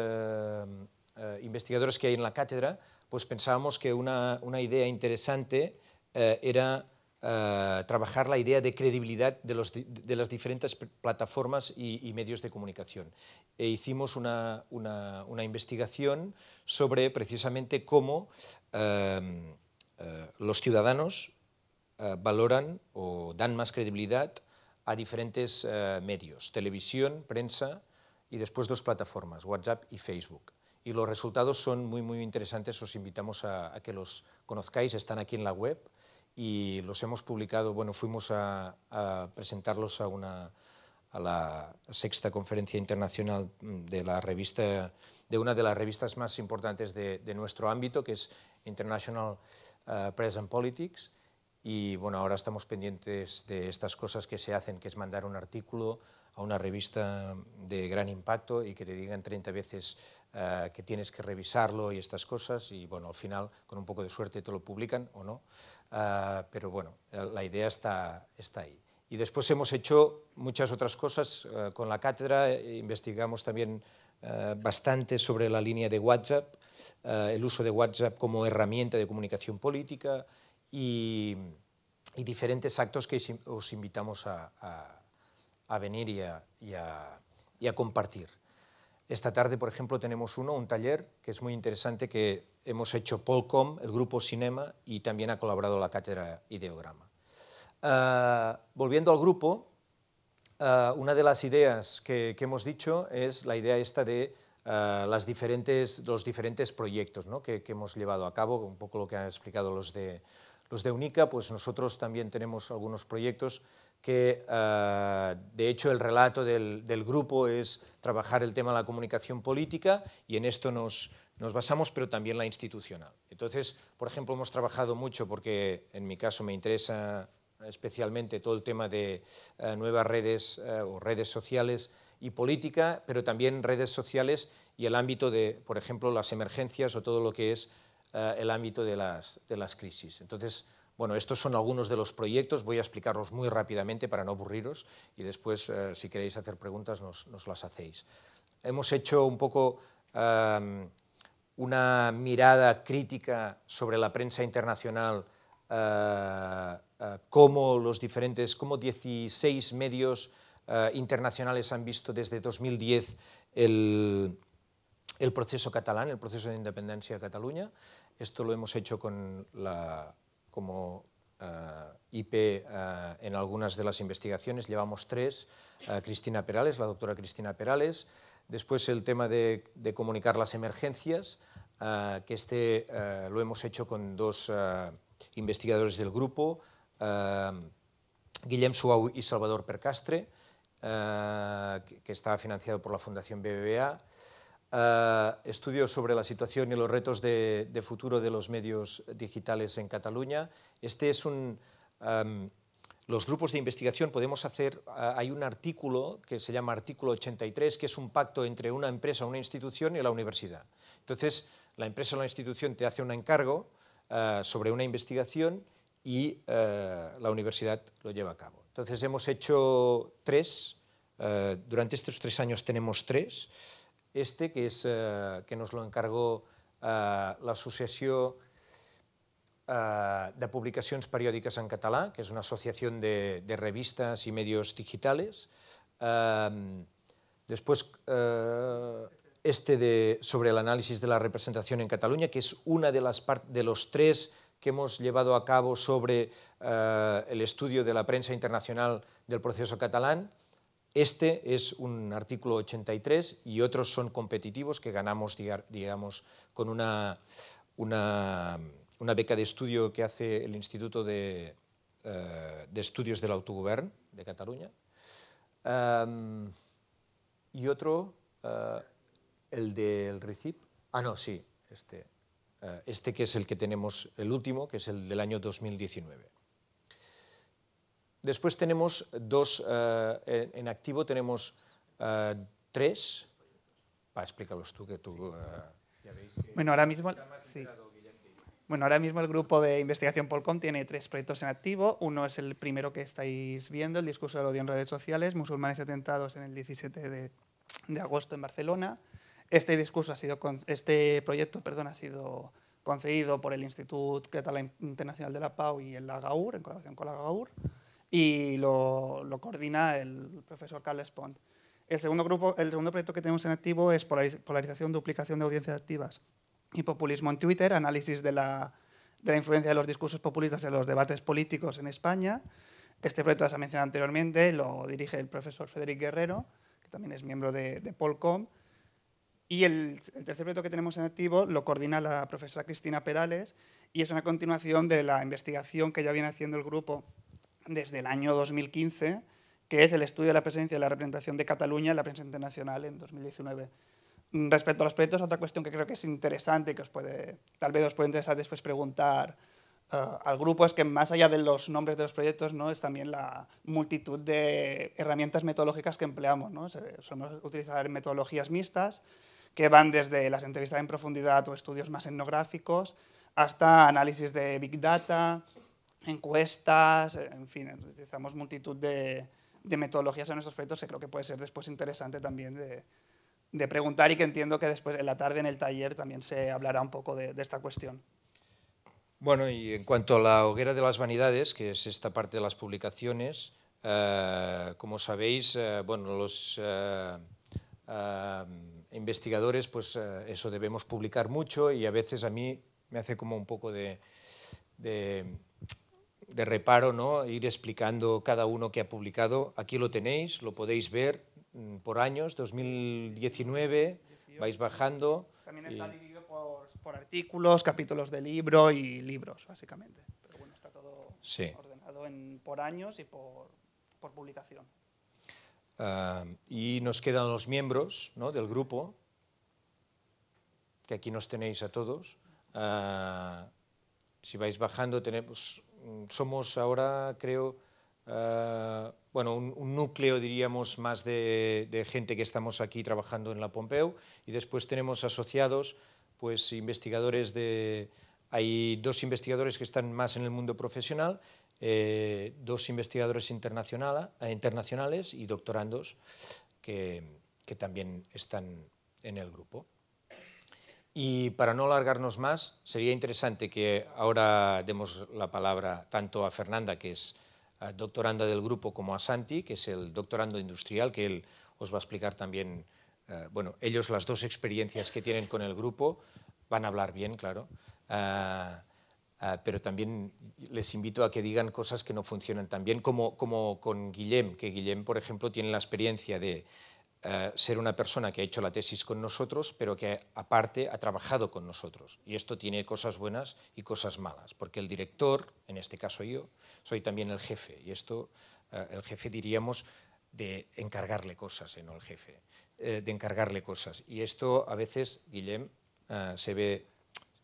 E: investigadores que hay en la cátedra, pues pensábamos que una, una idea interesante era eh, trabajar la idea de credibilidad de, las diferentes plataformas y, medios de comunicación. E hicimos una, investigación sobre precisamente cómo em, eh, los ciudadanos eh, valoran o dan más credibilidad a diferentes medios, televisión, prensa y después dos plataformas, WhatsApp y Facebook y los resultados son muy, muy interesantes. Os invitamos a, que los conozcáis, están aquí en la web y los hemos publicado, bueno, fuimos a, presentarlos a, una, a la sexta conferencia internacional mm, de la revista, de una de las revistas más importantes de, nuestro ámbito, que es International eh, Press and Politics, y bueno, ahora estamos pendientes de estas cosas que se hacen, que es mandar un artículo a una revista de gran impacto y que te digan 30 veces eh, que tienes que revisarlo y estas cosas, y bueno, al final, con un poco de suerte, te lo publican o no. Ah, pero bueno, la idea está, está ahí. Y después hemos hecho muchas otras cosas eh, con la cátedra, eh, investigamos también eh, bastante sobre la línea de WhatsApp, el uso de WhatsApp como herramienta de comunicación política y, diferentes actos que os invitamos a, venir y a, y a compartir. Esta tarde, por ejemplo, tenemos uno, un taller que es muy interesante que hemos hecho Polcom, el grupo Cinema, y también ha colaborado la cátedra Ideograma. Ah, volviendo al grupo, ah, una de las ideas que, hemos dicho es la idea esta de ah, las diferentes, los diferentes proyectos que, hemos llevado a cabo, un poco lo que han explicado los de, los de UNICA, pues nosotros también tenemos algunos proyectos que ah, de hecho el relato del, grupo es trabajar el tema de la comunicación política y en esto nos, nos basamos, pero también la institucional. Entonces, por ejemplo, hemos trabajado mucho porque en mi caso me interesa especialmente todo el tema de ah, nuevas redes ah, o redes sociales y política, pero también redes sociales y el ámbito de, por ejemplo, las emergencias o todo lo que es el ámbito de las, de las crisis. Entonces, bueno, estos son algunos de los proyectos, voy a explicarlos muy rápidamente para no aburriros y después, eh, si queréis hacer preguntas, nos, las hacéis. Hemos hecho un poco em, una mirada crítica sobre la prensa internacional, eh, eh, cómo los diferentes, cómo 16 medios internacionales han visto desde 2010 el proceso catalán, el proceso de independencia de Cataluña. Esto lo hemos hecho con la como eh, IP eh, en algunas de las investigaciones, llevamos tres, eh, Cristina Perales, la doctora Cristina Perales, después el tema de, comunicar las emergencias, que este lo hemos hecho con dos investigadores del grupo, Guillem Suau y Salvador Percastre, que estaba financiado por la Fundación BBVA, eh, estudios sobre la situación y los retos de, futuro de los medios digitales en Cataluña. Este es un... Em, los grupos de investigación podemos hacer, eh, hay un artículo que se llama artículo 83, que es un pacto entre una empresa, una institución y la universidad. Entonces, la empresa o la institución te hace un encargo eh, sobre una investigación y la universidad lo lleva a cabo. Entonces, hemos hecho tres, durante estos tres años tenemos tres, este, que, es, eh, que nos lo encargó eh, la sucesión eh, de Publicaciones Periódicas en catalán que es una asociación de, revistas y medios digitales. Em, después, este sobre el análisis de la representación en Cataluña, que es una de las de los tres que hemos llevado a cabo sobre el estudio de la prensa internacional del proceso catalán. Este es un artículo 83 y otros son competitivos que ganamos, digamos, con una, una, beca de estudio que hace el Instituto de, eh, Estudios del Autogobern de Cataluña. y otro, eh, el del RICIP. Ah, no, sí, este, eh, este que es el que tenemos, el último, que es el del año 2019. Después tenemos dos, eh, en, activo tenemos eh, tres. para explícalos tú que tú... Eh,
D: bueno, ahora mismo... Bueno, ahora mismo el grupo de investigación Polcom tiene tres proyectos en activo. Uno es el primero que estáis viendo, el discurso del odio en redes sociales, musulmanes atentados en el 17 de, agosto en Barcelona. Este discurso ha sido, este proyecto, perdón, ha sido concedido por el Instituto Catalán Internacional de la Pau y el AGAUR, en colaboración con la AGAUR y lo, coordina el profesor Carles Pont. El segundo, grupo, el segundo proyecto que tenemos en activo es polarización, duplicación de audiencias activas y populismo en Twitter, análisis de la, influencia de los discursos populistas en los debates políticos en España. Este proyecto ya se ha mencionado anteriormente, lo dirige el profesor Federic Guerrero, que también es miembro de, Polcom. Y el, tercer proyecto que tenemos en activo lo coordina la profesora Cristina Perales y es una continuación de la investigación que ya viene haciendo el grupo desde el año 2015, que es el estudio de la presencia y la representación de Cataluña en la prensa internacional en 2019. Mm, respecto a los proyectos, otra cuestión que creo que es interesante y que os puede, tal vez os puede interesar después preguntar eh, al grupo es que más allá de los nombres de los proyectos ¿no? es también la multitud de herramientas metodológicas que empleamos. ¿no? Solemos utilizar metodologías mixtas que van desde las entrevistas en profundidad o estudios más etnográficos hasta análisis de Big Data, encuestas, en fin, utilizamos multitud de, metodologías en estos proyectos que creo que puede ser después interesante también de, preguntar y que entiendo que después en la tarde en el taller también se hablará un poco de, esta cuestión.
E: Bueno, y en cuanto a la hoguera de las vanidades, que es esta parte de las publicaciones, eh, como sabéis, eh, bueno, los eh, investigadores, pues eso debemos publicar mucho y a veces a mí me hace como un poco de de reparo ¿no? ir explicando cada uno que ha publicado. Aquí lo tenéis, lo podéis ver mm, por años, 2019, vais bajando. También está dividido por,
D: por, artículos, capítulos de libro y libros, básicamente. Pero bueno, está todo ordenado en, por años y por, por publicación.
E: y nos quedan los miembros ¿no? del grupo, que aquí nos tenéis a todos. Ah, si vais bajando tenemos Mm, somos ahora, creo, eh, bueno, un, núcleo, diríamos, más de, gente que estamos aquí trabajando en la Pompeu y después tenemos asociados, pues, investigadores de... Hay dos investigadores que están más en el mundo profesional, eh, dos investigadores eh, internacionales y doctorandos que también están en el grupo. Y para no alargarnos más, sería interesante que ahora demos la palabra tanto a Fernanda, que es eh, doctoranda del grupo, como a Santi, que es el doctorando industrial, que él os va a explicar también, eh, bueno, ellos las dos experiencias que tienen con el grupo, van a hablar bien, claro, eh, pero también les invito a que digan cosas que no funcionan tan bien, como, como con Guillem, que Guillem, por ejemplo, tiene la experiencia de eh, ser una persona que ha hecho la tesis con nosotros, pero que aparte ha trabajado con nosotros. Y esto tiene cosas buenas y cosas malas, porque el director, en este caso yo, soy también el jefe. Y esto, eh, el jefe diríamos de encargarle cosas, ¿eh? no el jefe, de encargarle cosas. Y esto a veces, Guillem, se ve,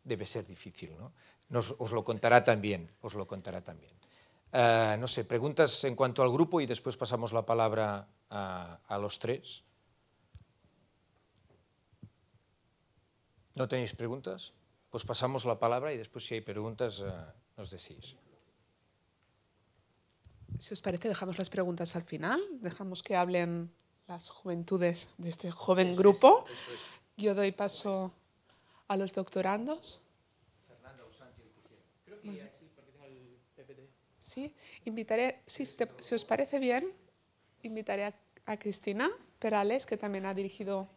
E: debe ser difícil, ¿no? os lo contará también, os lo contará también. no sé, preguntas en cuanto al grupo y después pasamos la palabra a, los tres. ¿No tenéis preguntas? Pues pasamos la palabra y después si hay preguntas eh, nos decís. Si
B: os parece, dejamos las preguntas al final, dejamos que hablen las juventudes de este joven grupo. Yo doy paso a los doctorandos. Fernando invitaré, si, si os parece bien, invitaré a a Cristina Perales, que también ha dirigido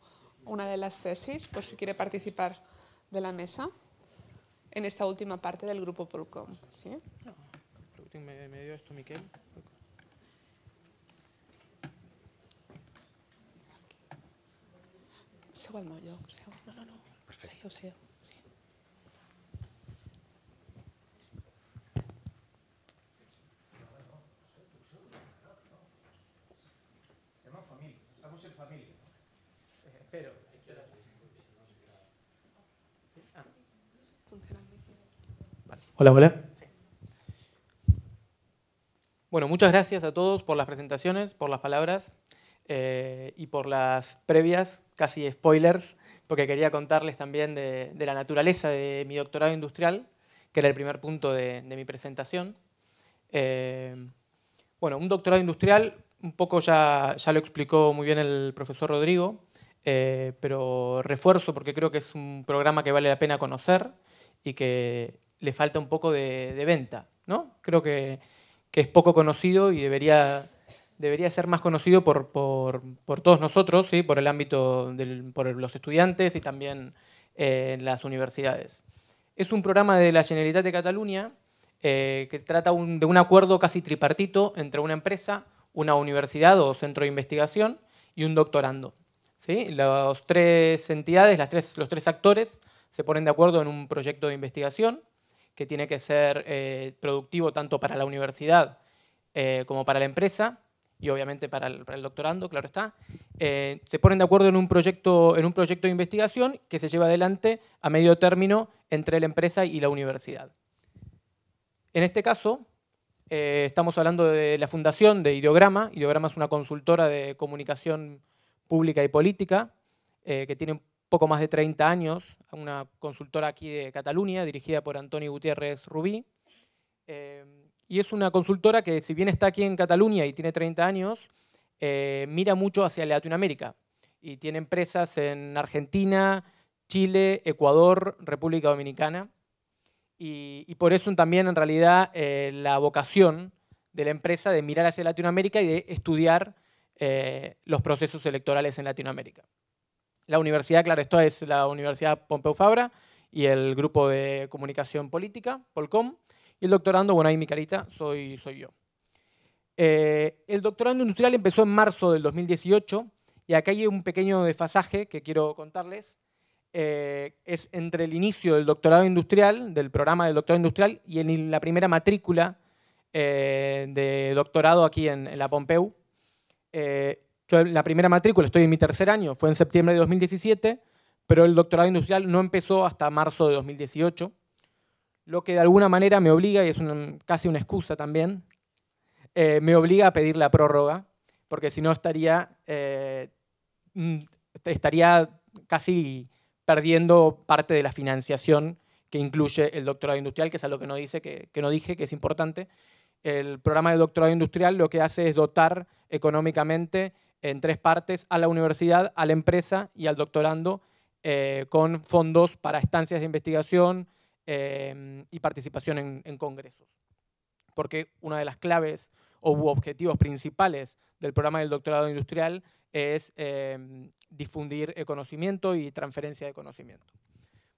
B: una de las tesis, por si quiere participar de la mesa en esta última parte del grupo Polcom. ¿sí? No. No, no, no.
F: Hola, hola. Bueno, muchas gracias a todos por las presentaciones, por las palabras eh, y por las previas, casi spoilers, porque quería contarles también de, la naturaleza de mi doctorado industrial, que era el primer punto de, mi presentación. Eh, bueno, un doctorado industrial, un poco ya, ya lo explicó muy bien el profesor Rodrigo, eh, pero refuerzo porque creo que es un programa que vale la pena conocer y que le falta un poco de, venta, ¿no? Creo que, es poco conocido y debería, debería ser más conocido por, todos nosotros, ¿sí? por el ámbito, por los estudiantes y también eh, en las universidades. Es un programa de la Generalitat de Cataluña eh, que trata de un acuerdo casi tripartito entre una empresa, una universidad o centro de investigación y un doctorando. ¿sí? Las tres entidades, las tres, los tres actores se ponen de acuerdo en un proyecto de investigación que tiene que ser eh, productivo tanto para la universidad eh, como para la empresa y obviamente para el, doctorando, claro está, eh, se ponen de acuerdo en un, proyecto, en un proyecto de investigación que se lleva adelante a medio término entre la empresa y la universidad. En este caso, estamos hablando de la fundación de Ideograma. Ideograma es una consultora de comunicación pública y política que tiene poco más de 30 años, una consultora aquí de Cataluña, dirigida por Antonio Gutiérrez Rubí. Eh, y es una consultora que, si bien está aquí en Cataluña y tiene 30 años, eh, mira mucho hacia Latinoamérica. Y tiene empresas en Argentina, Chile, Ecuador, República Dominicana. Y, por eso también, en realidad, eh, la vocación de la empresa de mirar hacia Latinoamérica y de estudiar los procesos electorales en Latinoamérica la universidad, claro, esto es la Universidad Pompeu Fabra y el grupo de comunicación política, Polcom, y el doctorando, bueno, ahí mi carita, soy, soy yo. Eh, el doctorando industrial empezó en marzo del 2018 y acá hay un pequeño desfasaje que quiero contarles. Eh, es entre el inicio del doctorado industrial, del programa del doctorado industrial, y en la primera matrícula eh, de doctorado aquí en, la Pompeu la primera matrícula, estoy en mi tercer año, fue en septiembre de 2017, pero el doctorado industrial no empezó hasta marzo de 2018, lo que de alguna manera me obliga, y es casi una excusa también, eh, me obliga a pedir la prórroga, porque si no estaría, eh, mm, estaría casi perdiendo parte de la financiación que incluye el doctorado industrial, que es algo que no, dice, que, que no dije, que es importante. El programa de doctorado industrial lo que hace es dotar económicamente en tres partes a la universidad, a la empresa y al doctorando eh, con fondos para estancias de investigación em, y participación en, congresos. Porque una de las claves o objetivos principales del programa del doctorado industrial es em, difundir el conocimiento y transferencia de conocimiento.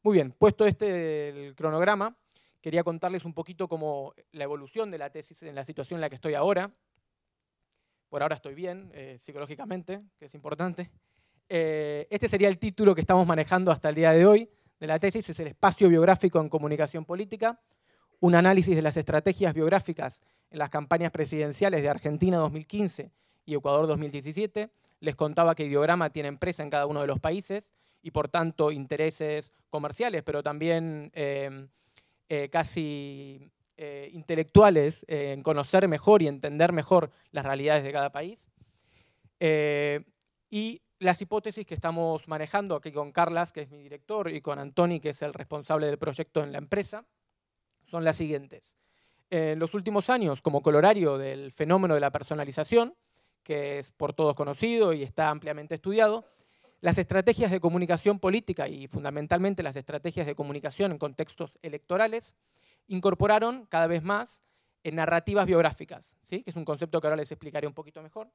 F: Muy bien, puesto este el cronograma, quería contarles un poquito como la evolución de la tesis en la situación en la que estoy ahora, por ahora estoy bien eh, psicológicamente, que es importante. Eh, este sería el título que estamos manejando hasta el día de hoy de la tesis, es el espacio biográfico en comunicación política, un análisis de las estrategias biográficas en las campañas presidenciales de Argentina 2015 y Ecuador 2017. Les contaba que Ideograma tiene empresa en cada uno de los países y por tanto intereses comerciales, pero también eh, casi eh, intelectuales en conocer mejor y entender mejor las realidades de cada país. Eh, y las hipótesis que estamos manejando aquí con Carlas, que es mi director, y con Antoni, que es el responsable del proyecto en la empresa, son las siguientes. En los últimos años, como colorario del fenómeno de la personalización, que es por todos conocido y está ampliamente estudiado, las estrategias de comunicación política y fundamentalmente las estrategias de comunicación en contextos electorales incorporaron cada vez más en eh, narrativas biográficas, ¿sí? que es un concepto que ahora les explicaré un poquito mejor.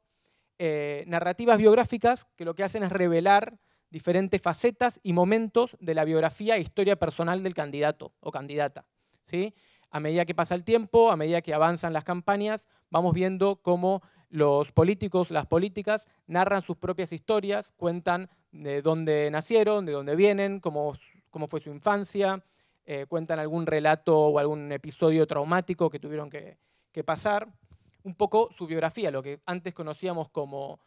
F: Eh, narrativas biográficas que lo que hacen es revelar diferentes facetas y momentos de la biografía e historia personal del candidato o candidata. ¿sí? A medida que pasa el tiempo, a medida que avanzan las campañas, vamos viendo cómo los políticos, las políticas, narran sus propias historias, cuentan de dónde nacieron, de dónde vienen, cómo, cómo fue su infancia, eh, cuentan algún relato o algún episodio traumático que tuvieron que, pasar. Un poco su biografía, lo que antes conocíamos como,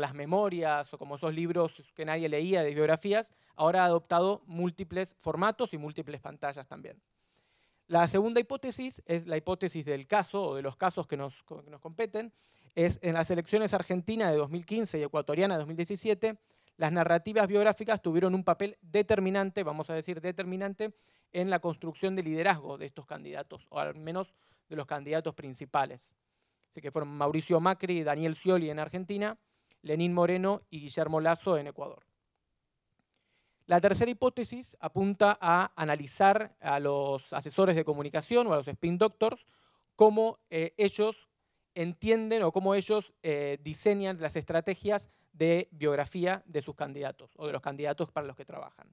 F: las memorias o como esos libros que nadie leía de biografías, ahora ha adoptado múltiples formatos y múltiples pantallas también. La segunda hipótesis es la hipótesis del caso o de los casos que nos, nos competen. Es en las elecciones argentinas de 2015 y ecuatoriana de 2017 las narrativas biográficas tuvieron un papel determinante, vamos a decir determinante, en la construcción de liderazgo de estos candidatos, o al menos de los candidatos principales. Así que fueron Mauricio Macri, y Daniel Scioli en Argentina, Lenín Moreno y Guillermo Lasso en Ecuador. La tercera hipótesis apunta a analizar a los asesores de comunicación o a los spin doctors cómo eh, ellos entienden o cómo ellos eh, diseñan las estrategias de biografía de sus candidatos o de los candidatos para los que trabajan.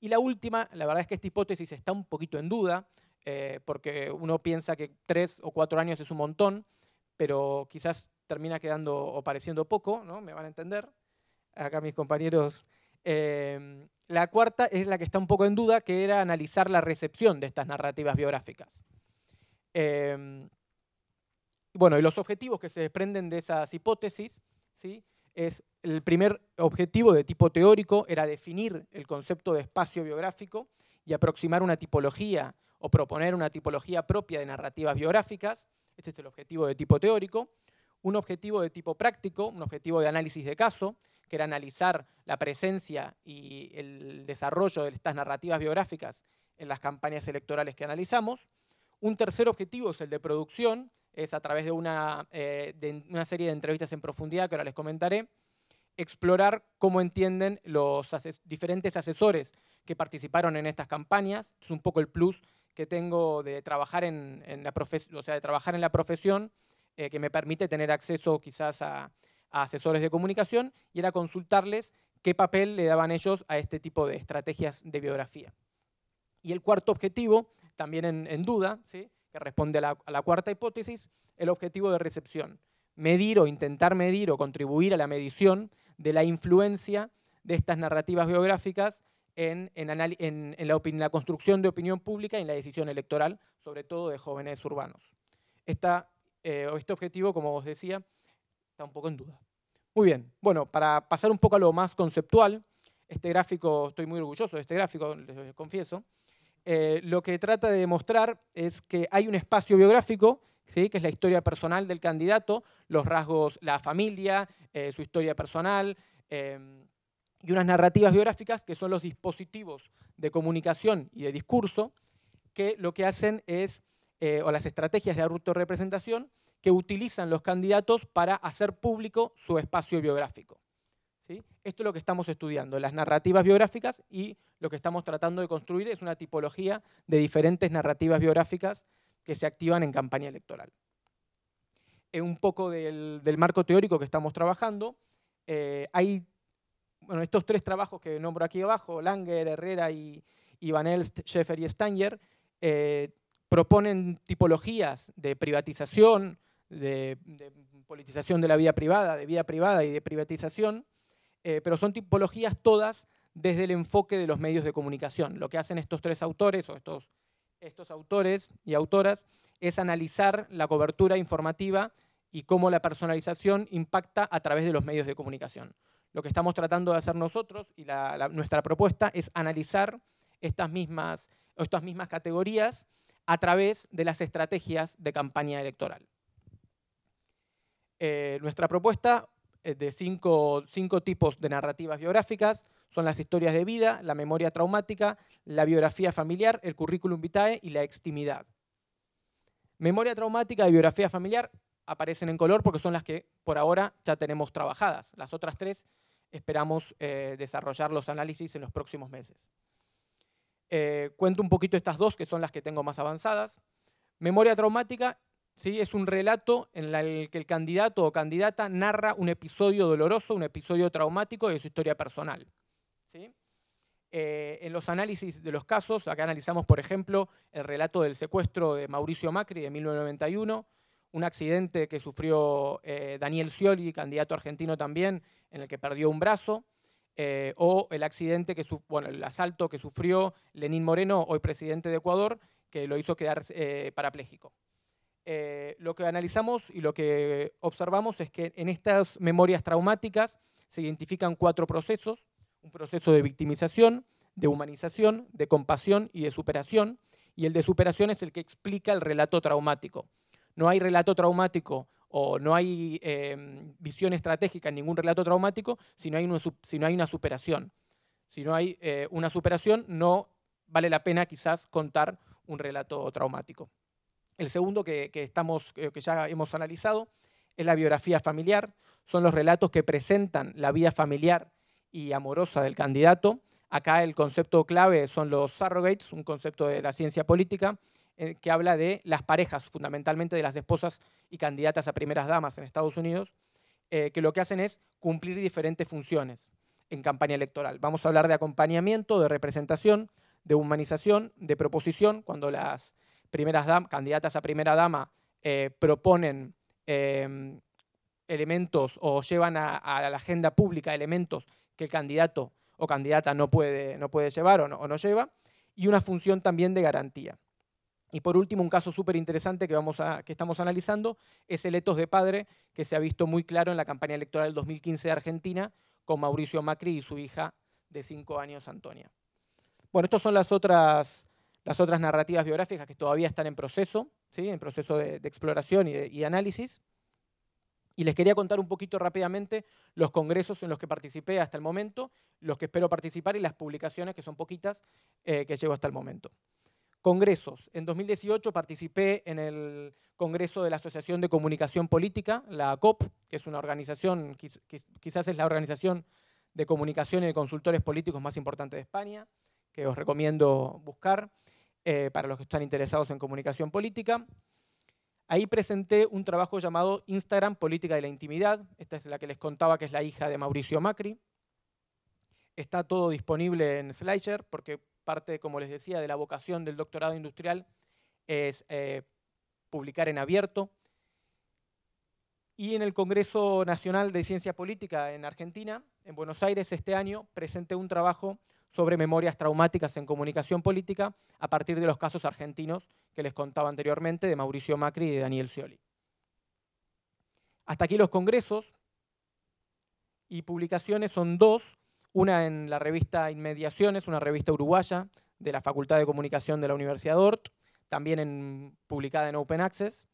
F: Y la última, la verdad es que esta hipótesis está un poquito en duda, eh, porque uno piensa que tres o cuatro años es un montón, pero quizás termina quedando o pareciendo poco, ¿no? Me van a entender acá mis compañeros. Em, la cuarta es la que está un poco en duda, que era analizar la recepción de estas narrativas biográficas. Em, bueno, y los objetivos que se desprenden de esas hipótesis, ¿sí? el primer objetivo de tipo teórico era definir el concepto de espacio biográfico y aproximar una tipología o proponer una tipología propia de narrativas biográficas. Este es el objetivo de tipo teórico. Un objetivo de tipo práctico, un objetivo de análisis de caso, que era analizar la presencia y el desarrollo de estas narrativas biográficas en las campañas electorales que analizamos. Un tercer objetivo es el de producción, es a través eh, de una, serie de entrevistas en profundidad que ahora les comentaré, explorar cómo entienden los diferentes asesores que participaron en estas campañas. Es un poco el plus que tengo de trabajar en, la, o sea, de trabajar en la profesión, eh, que me permite tener acceso quizás a, asesores de comunicación, y era consultarles qué papel le daban ellos a este tipo de estrategias de biografía. Y el cuarto objetivo, también en, en duda, ¿sí? que responde a la, cuarta hipótesis, el objetivo de recepción. Medir o intentar medir o contribuir a la medición de la influencia de estas narrativas biográficas en, la, construcción de opinión pública y en la decisión electoral, sobre todo de jóvenes urbanos. Eh, este objetivo, como os decía, está un poco en duda. Muy bien, bueno, para pasar un poco a lo más conceptual, este gráfico, estoy muy orgulloso de este gráfico, les confieso, eh, lo que trata de demostrar es que hay un espacio biográfico, ¿sí? que es la historia personal del candidato, los rasgos, la familia, eh, su historia personal, em, y unas narrativas biográficas que son los dispositivos de comunicación y de discurso, que lo que hacen es, eh, o las estrategias de representación que utilizan los candidatos para hacer público su espacio biográfico. Esto es lo que estamos estudiando, las narrativas biográficas y lo que estamos tratando de construir es una tipología de diferentes narrativas biográficas que se activan en campaña electoral. En eh, un poco del, marco teórico que estamos trabajando, eh, hay bueno, estos tres trabajos que nombro aquí abajo, Langer, Herrera y, Van Elst, Schaeffer y Stanger, eh, proponen tipologías de privatización, de, politización de la vida privada, de vida privada y de privatización, eh, pero son tipologías todas desde el enfoque de los medios de comunicación. Lo que hacen estos tres autores o estos, estos autores y autoras es analizar la cobertura informativa y cómo la personalización impacta a través de los medios de comunicación. Lo que estamos tratando de hacer nosotros y nuestra propuesta es analizar estas mismas, estas mismas categorías a través de las estrategias de campaña electoral. Eh, nuestra propuesta eh, de cinco, tipos de narrativas biográficas. Son las historias de vida, la memoria traumática, la biografía familiar, el currículum vitae y la extimidad. Memoria traumática y biografía familiar aparecen en color porque son las que por ahora ya tenemos trabajadas. Las otras tres esperamos eh, desarrollar los análisis en los próximos meses. Eh, cuento un poquito estas dos que son las que tengo más avanzadas. Memoria traumática ¿sí? Es un relato en el que el candidato o candidata narra un episodio doloroso, un episodio traumático de su historia personal. Eh, en los análisis de los casos, acá analizamos, por ejemplo, el relato del secuestro de Mauricio Macri de 1991, un accidente que sufrió eh, Daniel Scioli, candidato argentino también, en el que perdió un brazo, eh, o el accidente que bueno, el asalto que sufrió Lenín Moreno, hoy presidente de Ecuador, que lo hizo quedar parapléjico. Eh, lo que analizamos y lo que observamos es que en estas memorias traumáticas se identifican cuatro procesos, un proceso de victimización, de humanización, de compasión y de superación, y el de superación es el que explica el relato traumático. No hay relato traumático o no hay em, visión estratégica en ningún relato traumático si no hay una, no hay una superación. Si no hay eh, una superación, no vale la pena quizás contar un relato traumático. El segundo que, estamos, eh, que ya hemos analizado es la biografía familiar. Son los relatos que presentan la vida familiar y amorosa del candidato. Acá el concepto clave son los surrogates, un concepto de la ciencia política eh, que habla de las parejas, fundamentalmente de las esposas y candidatas a primeras damas en Estados Unidos, eh, que lo que hacen es cumplir diferentes funciones en campaña electoral. Vamos a hablar de acompañamiento, de representación, de humanización, de proposición, cuando las primeras candidatas a primera dama eh, proponen em, elementos o llevan a, la agenda pública elementos que el candidato o candidata no puede, no puede llevar o no, lleva, y una función también de garantía. Y por último, un caso súper interesante que, que estamos analizando es el etos de padre, que se ha visto muy claro en la campaña electoral del 2015 de Argentina, con Mauricio Macri y su hija de cinco años, Antonia. Bueno, estas son las otras las otras narrativas biográficas que todavía están en proceso, ¿sí? en proceso de, exploración y, análisis. Y les quería contar un poquito rápidamente los congresos en los que participé hasta el momento, los que espero participar y las publicaciones, que son poquitas, eh, que llevo hasta el momento. Congresos. En 2018 participé en el Congreso de la Asociación de Comunicación Política, la ACOP, que es una organización, quizás es la organización de comunicación y de consultores políticos más importante de España, que os recomiendo buscar. Eh, para los que están interesados en comunicación política. Ahí presenté un trabajo llamado Instagram, Política de la Intimidad. Esta es la que les contaba que es la hija de Mauricio Macri. Está todo disponible en Slideshare, porque parte, como les decía, de la vocación del doctorado industrial es eh, publicar en abierto. Y en el Congreso Nacional de Ciencia Política en Argentina, en Buenos Aires, este año, presenté un trabajo sobre memorias traumáticas en comunicación política a partir de los casos argentinos que les contaba anteriormente de Mauricio Macri y de Daniel Scioli. Hasta aquí los congresos y publicaciones son dos, una en la revista Inmediaciones, una revista uruguaya de la Facultad de Comunicación de la Universidad de Ort, también publicada en Open Access,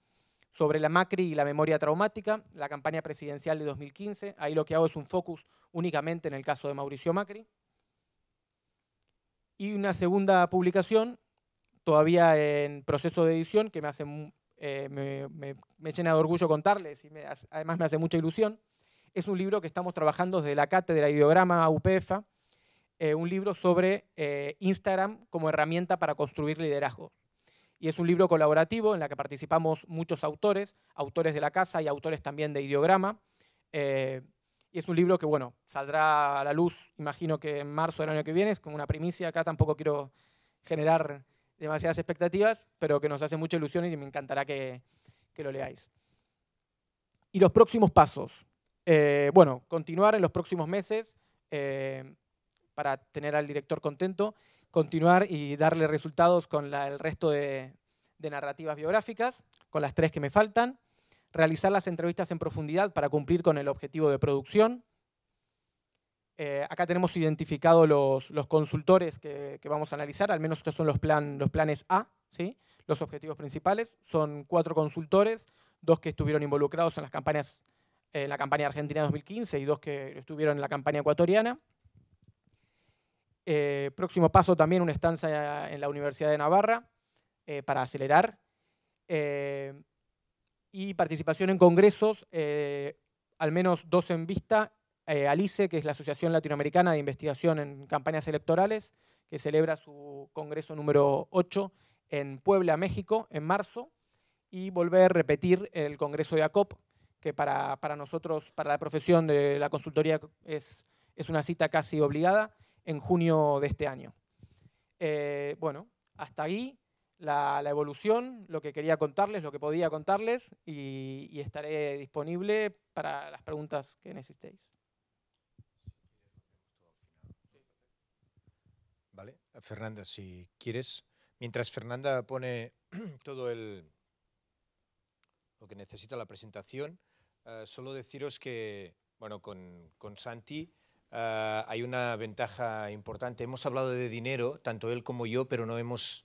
F: sobre la Macri y la memoria traumática, la campaña presidencial de 2015. Ahí lo que hago es un focus únicamente en el caso de Mauricio Macri y una segunda publicación, todavía en proceso de edición, que me, hace, eh, me, llena de orgullo contarles y además me hace mucha ilusión. Es un libro que estamos trabajando desde la cátedra Ideograma UPF, eh, un libro sobre eh, Instagram como herramienta para construir liderazgo. Y es un libro colaborativo en el que participamos muchos autores, autores de la casa y autores también de Ideograma. Y es un libro que, bueno, saldrá a la luz, imagino que en marzo del año que viene, es como una primicia, acá tampoco quiero generar demasiadas expectativas, pero que nos hace mucha ilusión y me encantará que, lo leáis. Y los próximos pasos. Eh, bueno, continuar en los próximos meses eh, para tener al director contento, continuar y darle resultados con el resto de, de narrativas biográficas, con las tres que me faltan realizar las entrevistas en profundidad para cumplir con el objetivo de producción. Eh, acá tenemos identificados los, consultores que, vamos a analizar, al menos estos son los, los planes A, ¿sí? los objetivos principales. Son cuatro consultores, dos que estuvieron involucrados en las campañas eh, la campaña argentina 2015 y dos que estuvieron en la campaña ecuatoriana. Eh, próximo paso también una estancia en la Universidad de Navarra para acelerar y participación en congresos, eh, al menos dos en vista, eh, ALICE, que es la Asociación Latinoamericana de Investigación en Campañas Electorales, que celebra su congreso número 8 en Puebla, México, en marzo, y volver a repetir el congreso de ACOP, que para, nosotros, para la profesión de la consultoría, es, es, una cita casi obligada, en junio de este año. Eh, bueno, hasta ahí la, evolución, lo que quería contarles, lo que podía contarles y, estaré disponible para las preguntas que necesitéis.
E: Vale, Fernanda, si quieres. Mientras Fernanda pone todo el, lo que necesita la presentación, eh, solo deciros que bueno, con, Santi eh, hay una ventaja importante. Hemos hablado de dinero, tanto él como yo, pero no hemos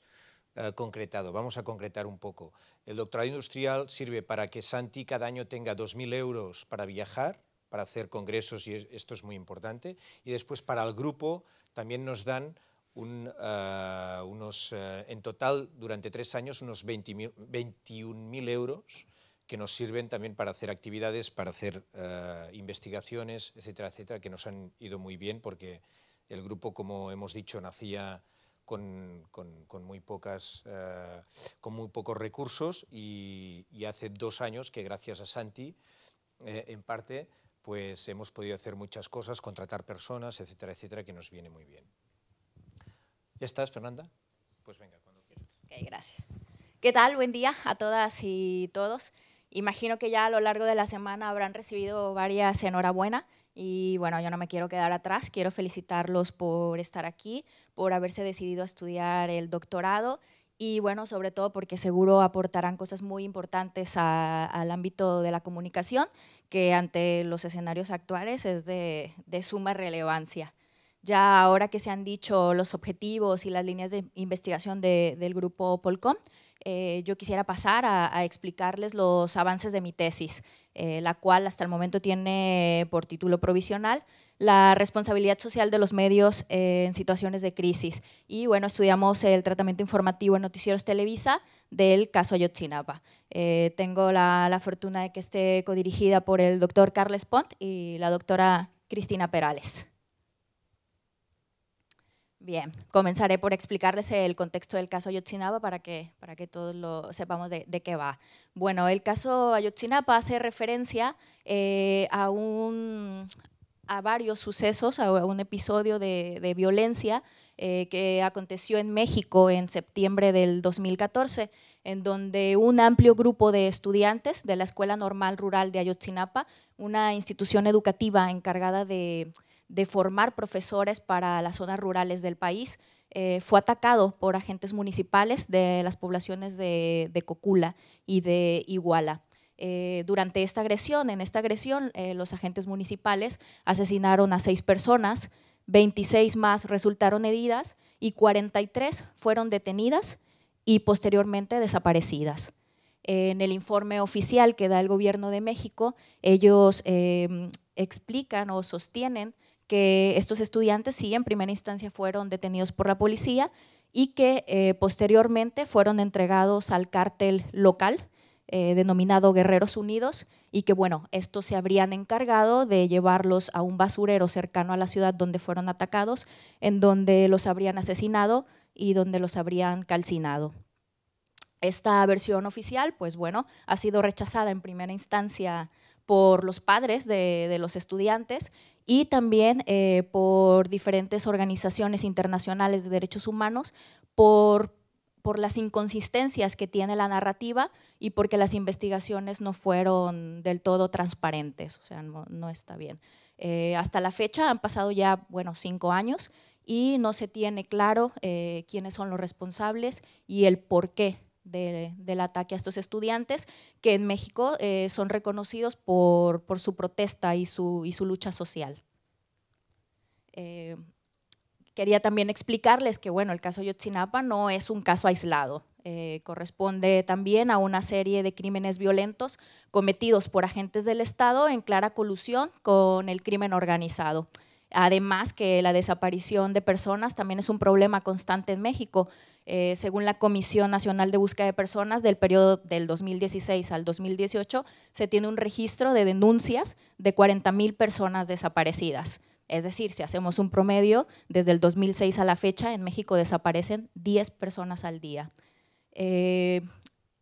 E: eh, concretado. Vamos a concretar un poco. El doctorado industrial sirve para que Santi cada año tenga 2.000 euros para viajar, para hacer congresos, y esto es muy importante, y después para el grupo también nos dan eh, unos, eh, en total, durante tres años, unos 21.000 euros que nos sirven también para hacer actividades, para hacer investigaciones, etcétera, etcétera, que nos han ido muy bien porque el grupo, como hemos dicho, nacía con, muy, pocas, eh, con muy pocos recursos y, hace dos años que gracias a Santi, eh, en parte, pues hemos podido hacer muchas cosas, contratar personas, etcétera, etcétera, que nos viene muy bien. ¿Ya estás, Fernanda? Pues venga, cuando
G: quieras. Ok, gracias. ¿Qué tal? Buen día a todas y todos. Imagino que ya a lo largo de la semana habrán recibido varias enhorabuena y bueno, yo no me quiero quedar atrás, quiero felicitarlos por estar aquí, por haberse decidido a estudiar el doctorado y bueno, sobre todo porque seguro aportarán cosas muy importantes al ámbito de la comunicación, que ante los escenarios actuales es de, suma relevancia. Ya ahora que se han dicho los objetivos y las líneas de investigación del grupo Polcom, eh, yo quisiera pasar a, explicarles los avances de mi tesis, eh, la cual hasta el momento tiene por título provisional la responsabilidad social de los medios eh, en situaciones de crisis. Y bueno, estudiamos el tratamiento informativo en Noticieros Televisa del caso Ayotzinapa. Eh, tengo la, fortuna de que esté codirigida por el doctor Carles Pont y la doctora Cristina Perales. Bien, comenzaré por explicarles el contexto del caso Ayotzinapa para que, para que todos lo sepamos de, qué va. Bueno, el caso Ayotzinapa hace referencia eh, a, un, a varios sucesos, a un episodio de, violencia eh, que aconteció en México en septiembre del 2014, en donde un amplio grupo de estudiantes de la Escuela Normal Rural de Ayotzinapa, una institución educativa encargada de, formar profesores para las zonas rurales del país, eh, fue atacado por agentes municipales de las poblaciones de, de Cocula y de Iguala. Eh, durante esta agresión, en esta agresión, eh, los agentes municipales asesinaron a seis personas, 26 más resultaron heridas y 43 fueron detenidas y posteriormente desaparecidas. En el informe oficial que da el gobierno de México, ellos em, explican o sostienen que estos estudiantes sí en primera instancia fueron detenidos por la policía y que eh, posteriormente fueron entregados al cártel local eh, denominado Guerreros Unidos y que bueno, estos se habrían encargado de llevarlos a un basurero cercano a la ciudad donde fueron atacados, en donde los habrían asesinado y donde los habrían calcinado. Esta versión oficial, pues bueno, ha sido rechazada en primera instancia por los padres de, los estudiantes y también eh, por diferentes organizaciones internacionales de derechos humanos por por las inconsistencias que tiene la narrativa y porque las investigaciones no fueron del todo transparentes, o sea, no, está bien. Eh, hasta la fecha han pasado ya, bueno, cinco años y no se tiene claro eh, quiénes son los responsables y el porqué del ataque a estos estudiantes, que en México eh, son reconocidos por, su protesta y su, y su lucha social quería también explicarles que, bueno, el caso Yotzinapa no es un caso aislado. Eh, corresponde también a una serie de crímenes violentos cometidos por agentes del Estado en clara colusión con el crimen organizado. Además que la desaparición de personas también es un problema constante en México. Eh, según la Comisión Nacional de Búsqueda de Personas, del periodo del 2016 al 2018 se tiene un registro de denuncias de 40.000 personas desaparecidas. Es decir, si hacemos un promedio, desde el 2006 a la fecha en México desaparecen 10 personas al día. Eh,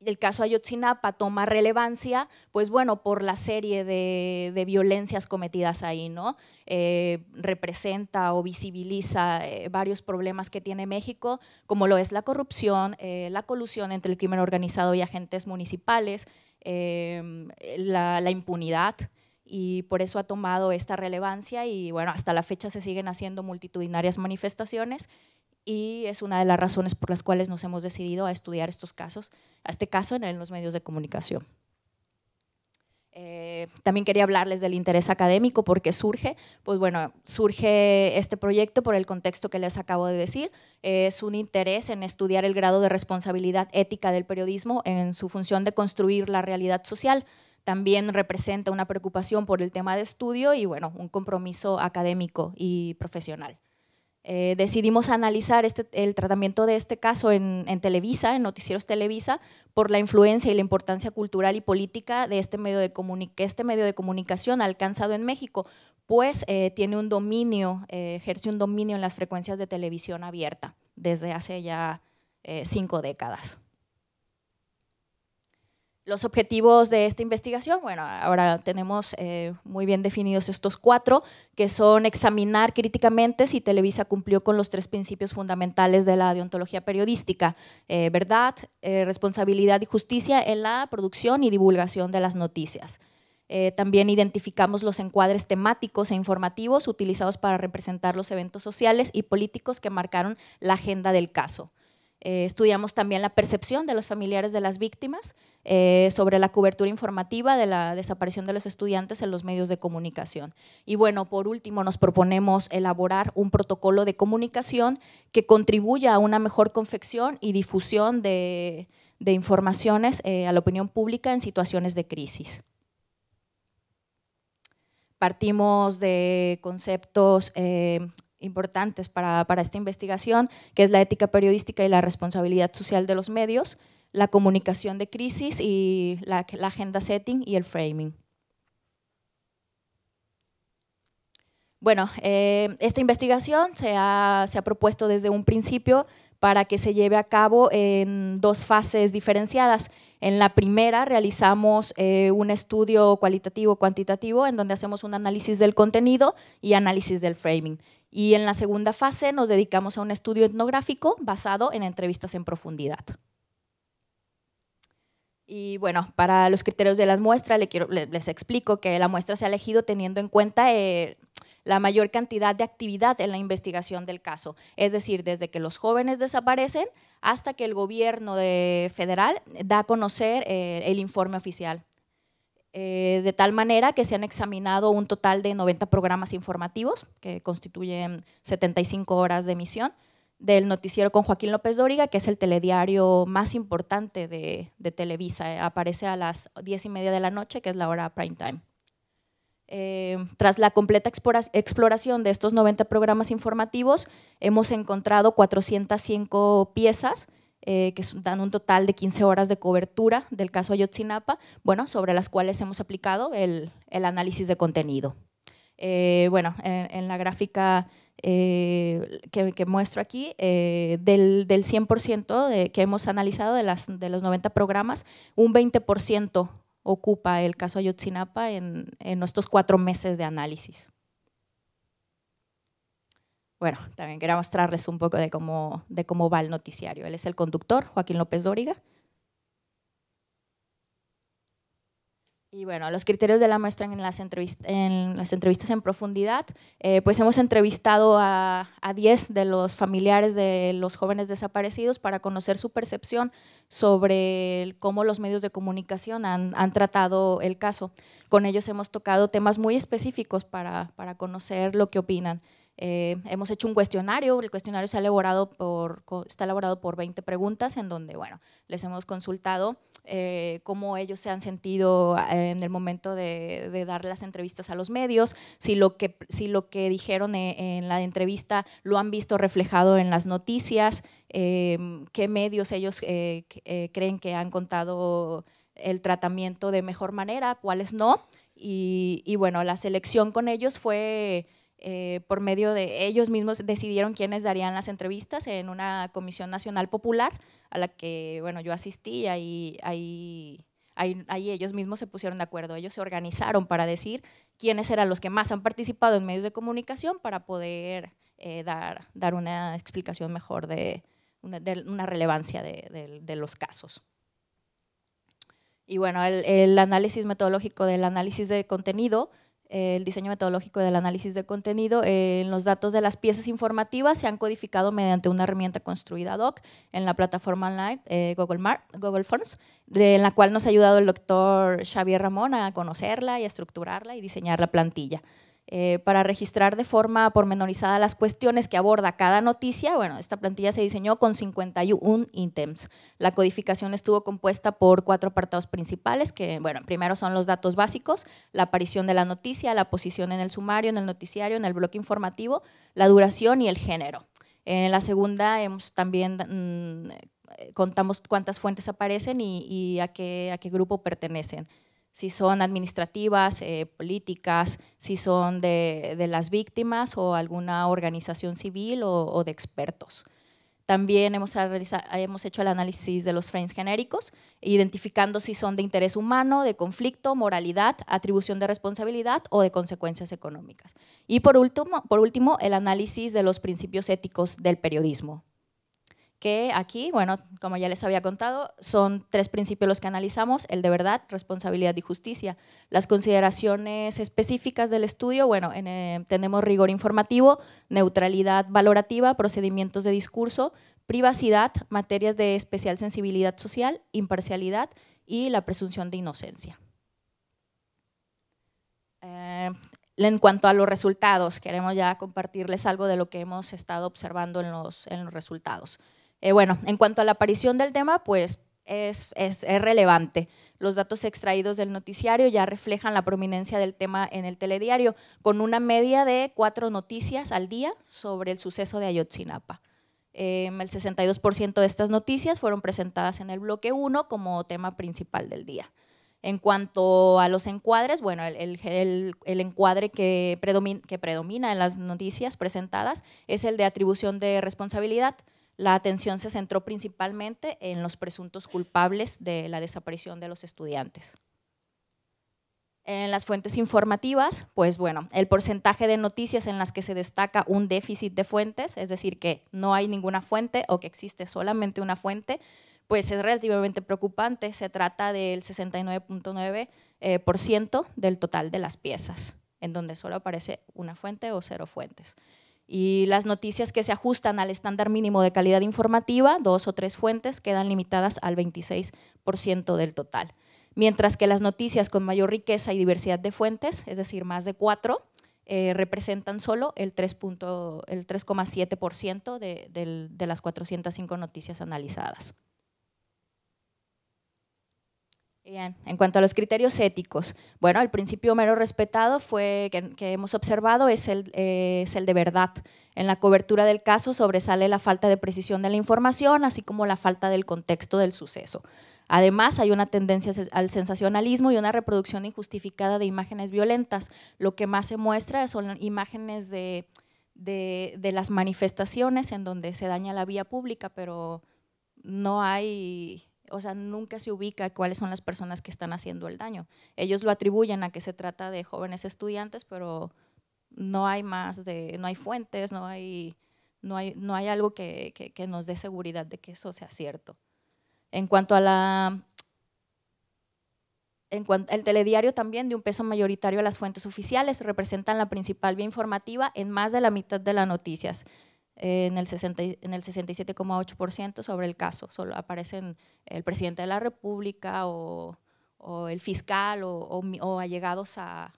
G: el caso Ayotzinapa toma relevancia, pues bueno, por la serie de, violencias cometidas ahí, ¿no? Eh, representa o visibiliza eh, varios problemas que tiene México, como lo es la corrupción, la colusión entre el crimen organizado y agentes municipales, la impunidad, y por eso ha tomado esta relevancia y bueno, hasta la fecha se siguen haciendo multitudinarias manifestaciones y es una de las razones por las cuales nos hemos decidido a estudiar estos casos, a este caso en los medios de comunicación. Eh, también quería hablarles del interés académico, porque surge, pues bueno, surge este proyecto por el contexto que les acabo de decir. es un interés en estudiar el grado de responsabilidad ética del periodismo en su función de construir la realidad social. También representa una preocupación por el tema de estudio y bueno, un compromiso académico y profesional. Eh, decidimos analizar este, el tratamiento de este caso en, Televisa, en Noticieros Televisa, por la influencia y la importancia cultural y política de este medio de este medio de comunicación alcanzado en México, pues eh, tiene un dominio, eh, ejerce un dominio en las frecuencias de televisión abierta desde hace ya cinco décadas. Los objetivos de esta investigación, bueno, ahora tenemos eh, muy bien definidos estos cuatro, que son examinar críticamente si Televisa cumplió con los tres principios fundamentales de la deontología periodística, eh, verdad, eh, responsabilidad y justicia en la producción y divulgación de las noticias. también identificamos los encuadres temáticos e informativos utilizados para representar los eventos sociales y políticos que marcaron la agenda del caso. Eh, estudiamos también la percepción de los familiares de las víctimas eh, sobre la cobertura informativa de la desaparición de los estudiantes en los medios de comunicación. Y bueno, por último, nos proponemos elaborar un protocolo de comunicación que contribuya a una mejor confección y difusión de, informaciones eh, a la opinión pública en situaciones de crisis. Partimos de conceptos importantes para, esta investigación, que es la ética periodística y la responsabilidad social de los medios, la comunicación de crisis y la, agenda setting y el framing. Bueno, eh, esta investigación se ha, propuesto desde un principio para que se lleve a cabo en dos fases diferenciadas. En la primera realizamos eh, un estudio cualitativo-cuantitativo en donde hacemos un análisis del contenido y análisis del framing. Y en la segunda fase nos dedicamos a un estudio etnográfico basado en entrevistas en profundidad. Y bueno, para los criterios de las muestras, les, explico que la muestra se ha elegido teniendo en cuenta eh, la mayor cantidad de actividad en la investigación del caso, es decir, desde que los jóvenes desaparecen hasta que el gobierno federal da a conocer eh, el informe oficial eh, de tal manera que se han examinado un total de 90 programas informativos, que constituyen 75 horas de emisión, del noticiero con Joaquín López Dóriga, que es el telediario más importante de, Televisa. Eh, aparece a las 10 y media de la noche, que es la hora prime time. Eh, tras la completa exploración de estos 90 programas informativos, hemos encontrado 405 piezas eh, que dan un total de 15 horas de cobertura del caso Ayotzinapa, bueno, sobre las cuales hemos aplicado el, análisis de contenido. Eh, bueno, en, la gráfica eh, que, muestro aquí, del, 100% de, que hemos analizado de, las, los 90 programas, un 20% ocupa el caso Ayotzinapa en, en nuestros cuatro meses de análisis bueno, también quería mostrarles un poco de cómo, de cómo va el noticiario. Él es el conductor, Joaquín López Dóriga. Y bueno, los criterios de la muestra en las, entrevistas en profundidad, eh, pues hemos entrevistado a, a 10 de los familiares de los jóvenes desaparecidos para conocer su percepción sobre cómo los medios de comunicación han, tratado el caso. Con ellos hemos tocado temas muy específicos para, para conocer lo que opinan. Eh, hemos hecho un cuestionario, el cuestionario se ha elaborado por, está elaborado por 20 preguntas en donde, bueno, les hemos consultado eh, cómo ellos se han sentido eh, en el momento de, dar las entrevistas a los medios, si lo que, si lo que dijeron e, en la entrevista lo han visto reflejado en las noticias, em, qué medios ellos creen que han contado el tratamiento de mejor manera, cuáles no. Y, y bueno, la selección con ellos fue eh, por medio de ellos mismos decidieron quiénes darían las entrevistas en una comisión nacional popular a la que yo asistí y ahí, ellos mismos se pusieron de acuerdo ellos se organizaron para decir quiénes eran los que más han participado en medios de comunicación para poder eh, dar, una explicación mejor de, una relevancia de, los casos. Y bueno, el análisis metodológico del análisis de contenido eh, el diseño metodológico del análisis de contenido, eh, en los datos de las piezas informativas se han codificado mediante una herramienta construida ad hoc en la plataforma online eh, Google, Forms, en la cual nos ha ayudado el doctor Xavier Ramón a conocerla y a estructurarla y diseñar la plantilla. Eh, para registrar de forma pormenorizada las cuestiones que aborda cada noticia, esta plantilla se diseñó con 51 ítems. La codificación estuvo compuesta por cuatro apartados principales, que, primero son los datos básicos, la aparición de la noticia, la posición en el sumario, en el noticiario, en el bloque informativo, la duración y el género. En la segunda hemos también mm, contamos cuántas fuentes aparecen y, a qué grupo pertenecen si son administrativas, eh, políticas, si son de, las víctimas o alguna organización civil o, de expertos. También hemos, hemos, hecho el análisis de los frames genéricos, identificando si son de interés humano, de conflicto, moralidad, atribución de responsabilidad o de consecuencias económicas. Y por último, por último el análisis de los principios éticos del periodismo, que aquí, bueno, como ya les había contado, son tres principios los que analizamos, el de verdad, responsabilidad y justicia. Las consideraciones específicas del estudio, bueno, eh, tenemos rigor informativo, neutralidad valorativa, procedimientos de discurso, privacidad, materias de especial sensibilidad social, imparcialidad y la presunción de inocencia. Eh, en cuanto a los resultados, queremos ya compartirles algo de lo que hemos estado observando en los resultados. Eh, bueno, en cuanto a la aparición del tema, pues es, relevante. Los datos extraídos del noticiario ya reflejan la prominencia del tema en el telediario, con una media de cuatro noticias al día sobre el suceso de Ayotzinapa. Em, el 62% de estas noticias fueron presentadas en el bloque 1 como tema principal del día. En cuanto a los encuadres, bueno, el, encuadre que predomina en las noticias presentadas es el de atribución de responsabilidad. La atención se centró principalmente en los presuntos culpables de la desaparición de los estudiantes. En las fuentes informativas, pues bueno, el porcentaje de noticias en las que se destaca un déficit de fuentes, es decir, que no hay ninguna fuente o que existe solamente una fuente, pues es relativamente preocupante. Se trata del 69.9% eh, del total de las piezas, en donde solo aparece una fuente o cero fuentes y las noticias que se ajustan al estándar mínimo de calidad informativa, dos o tres fuentes, quedan limitadas al 26% del total. Mientras que las noticias con mayor riqueza y diversidad de fuentes, es decir, más de cuatro, eh, representan solo el 3,7% el de las 405 noticias analizadas. Bien, en cuanto a los criterios éticos, bueno, el principio mero respetado fue que, hemos observado es el, eh, es el de verdad. En la cobertura del caso sobresale la falta de precisión de la información, así como la falta del contexto del suceso. Además, hay una tendencia al sensacionalismo y una reproducción injustificada de imágenes violentas. Lo que más se muestra son imágenes de, de, las manifestaciones en donde se daña la vía pública, pero no hay o sea, nunca se ubica cuáles son las personas que están haciendo el daño. Ellos lo atribuyen a que se trata de jóvenes estudiantes, pero no hay más de, no hay fuentes, no hay, no hay, algo que, nos dé seguridad de que eso sea cierto. En cuanto a la en cuanto, el telediario también de un peso mayoritario a las fuentes oficiales representan la principal vía informativa en más de la mitad de las noticias en el, 67,8% sobre el caso. Solo aparecen el presidente de la República o, el fiscal o, allegados a,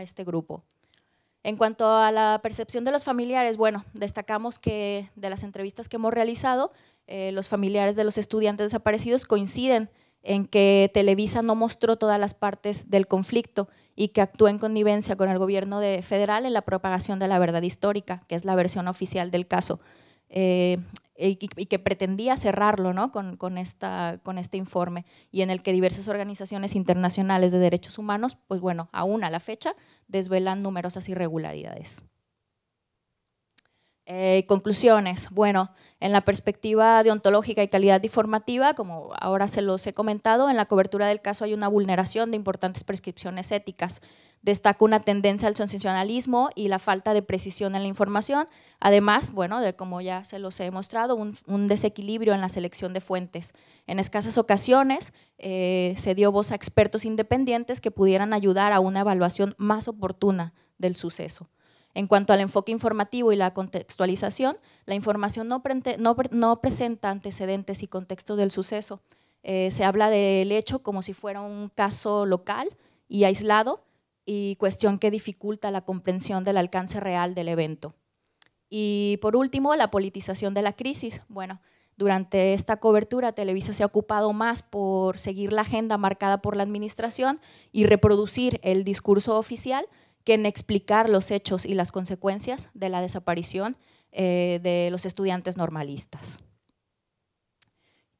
G: este grupo. En cuanto a la percepción de los familiares, bueno, destacamos que de las entrevistas que hemos realizado, eh, los familiares de los estudiantes desaparecidos coinciden en que Televisa no mostró todas las partes del conflicto y que actúa en connivencia con el gobierno federal en la propagación de la verdad histórica, que es la versión oficial del caso, eh, y, que pretendía cerrarlo con, esta, con este informe, y en el que diversas organizaciones internacionales de derechos humanos, pues bueno, aún a la fecha, desvelan numerosas irregularidades. Eh, conclusiones. Bueno, en la perspectiva deontológica y calidad informativa, como ahora se los he comentado, en la cobertura del caso hay una vulneración de importantes prescripciones éticas. Destaca una tendencia al sensacionalismo y la falta de precisión en la información. Además, bueno, de como ya se los he mostrado, un, desequilibrio en la selección de fuentes. En escasas ocasiones eh, se dio voz a expertos independientes que pudieran ayudar a una evaluación más oportuna del suceso. En cuanto al enfoque informativo y la contextualización, la información no, presenta antecedentes y contexto del suceso. Eh, se habla del hecho como si fuera un caso local y aislado y cuestión que dificulta la comprensión del alcance real del evento. Y por último, la politización de la crisis. Bueno, durante esta cobertura, Televisa se ha ocupado más por seguir la agenda marcada por la administración y reproducir el discurso oficial que en explicar los hechos y las consecuencias de la desaparición eh, de los estudiantes normalistas.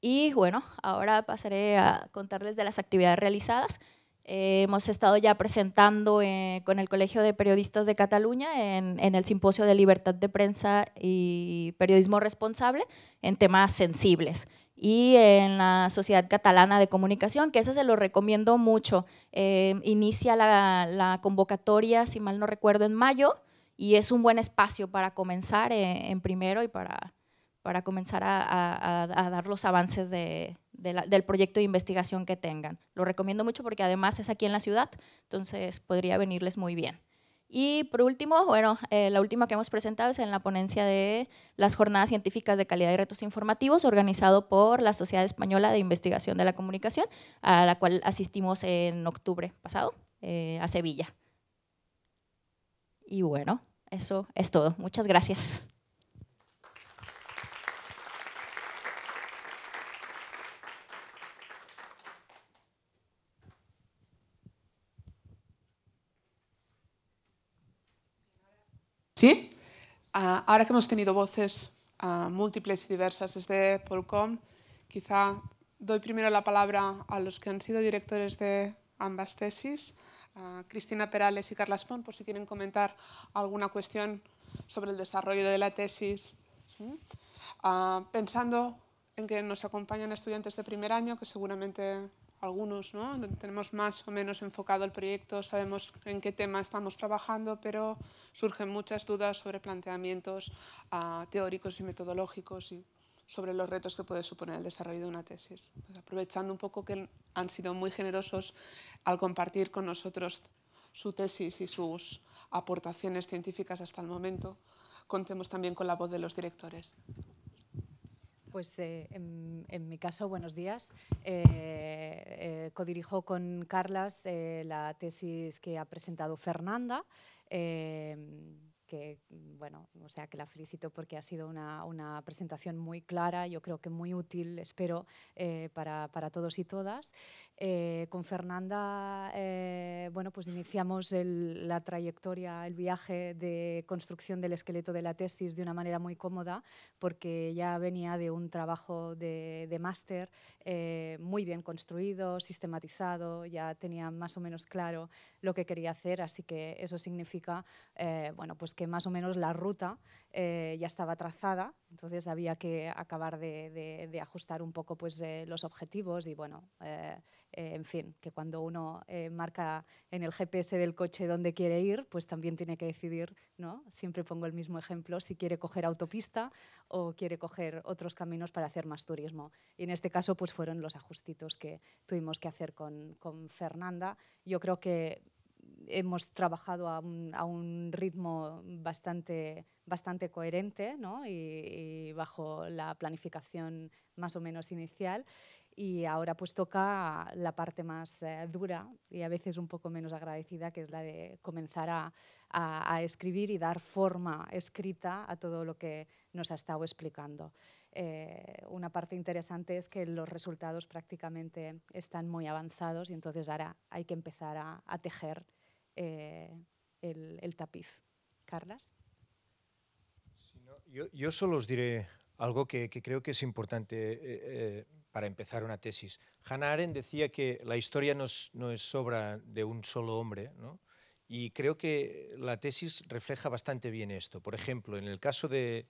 G: Y bueno, ahora pasaré a contarles de las actividades realizadas. Eh, hemos estado ya presentando eh, con el Colegio de Periodistas de Cataluña en, en, el Simposio de Libertad de Prensa y Periodismo Responsable en temas sensibles y en la Sociedad Catalana de Comunicación, que ese se lo recomiendo mucho. Eh, inicia la, convocatoria, si mal no recuerdo, en mayo y es un buen espacio para comenzar eh, en, primero y para, comenzar a, dar los avances del proyecto de investigación que tengan. Lo recomiendo mucho porque además es aquí en la ciudad, entonces podría venirles muy bien. Y por último, bueno, eh, la última que hemos presentado es en la ponencia de las Jornadas Científicas de Calidad y Retos Informativos, organizado por la Sociedad Española de Investigación de la Comunicación, a la cual asistimos en octubre pasado eh, a Sevilla. Y bueno, eso es todo. Muchas gracias.
B: ¿Sí? Ah, ahora que hemos tenido voces ah, múltiples y diversas desde Polcom, quizá doy primero la palabra a los que han sido directores de ambas tesis, Cristina Perales y Carla Spon, por si quieren comentar alguna cuestión sobre el desarrollo de la tesis. Ah, pensando en que nos acompañan estudiantes de primer año, que seguramente algunos, Tenemos más o menos enfocado el proyecto, sabemos en qué tema estamos trabajando, pero surgen muchas dudas sobre planteamientos ah, teóricos y metodológicos y sobre los retos que puede suponer el desarrollo de una tesis. Pues aprovechando un poco que han sido muy generosos al compartir con nosotros su tesis y sus aportaciones científicas hasta el momento, contemos también con la voz de los
H: directores pues eh, en, mi caso, buenos días. Eh, eh, codirijo con Carlas la tesis que ha presentado Fernanda que, mm, bueno, o sea, que la felicito porque ha sido una, presentación muy clara, yo creo que muy útil, espero, eh, para, todos y todas. Eh, con Fernanda, eh, bueno, pues iniciamos la trayectoria, el viaje de construcción del esqueleto de la tesis de una manera muy cómoda, porque ya venía de un trabajo de, de máster muy bien construido, sistematizado, ya tenía más o menos claro lo que quería hacer, así que eso significa, bueno, pues que más o menos la ruta eh, ya estaba trazada, entonces había que acabar de, ajustar un poco pues, eh, los objetivos y bueno, eh, en fin, que cuando uno marca en el GPS del coche dónde quiere ir, pues también tiene que decidir, ¿no? Siempre pongo el mismo ejemplo, si quiere coger autopista o quiere coger otros caminos para hacer más turismo. Y en este caso pues fueron los ajustitos que tuvimos que hacer con, con Fernanda. Yo creo que hemos trabajado a un, ritmo bastante, bastante coherente ¿no? y, bajo la planificación más o menos inicial. Y ahora pues toca la parte más eh, dura y a veces un poco menos agradecida, que es la de comenzar a, escribir y dar forma escrita a todo lo que nos ha estado explicando. Eh, una parte interesante es que los resultados prácticamente están muy avanzados y entonces ahora hay que empezar a tejer eh, el, tapiz. Carlas.
E: yo, solo os diré algo que, creo que es importante eh, eh, para empezar una tesis. Hannah Arendt decía que la historia no es, obra de un solo hombre, y creo que la tesis refleja bastante bien esto. Por ejemplo, en el caso de,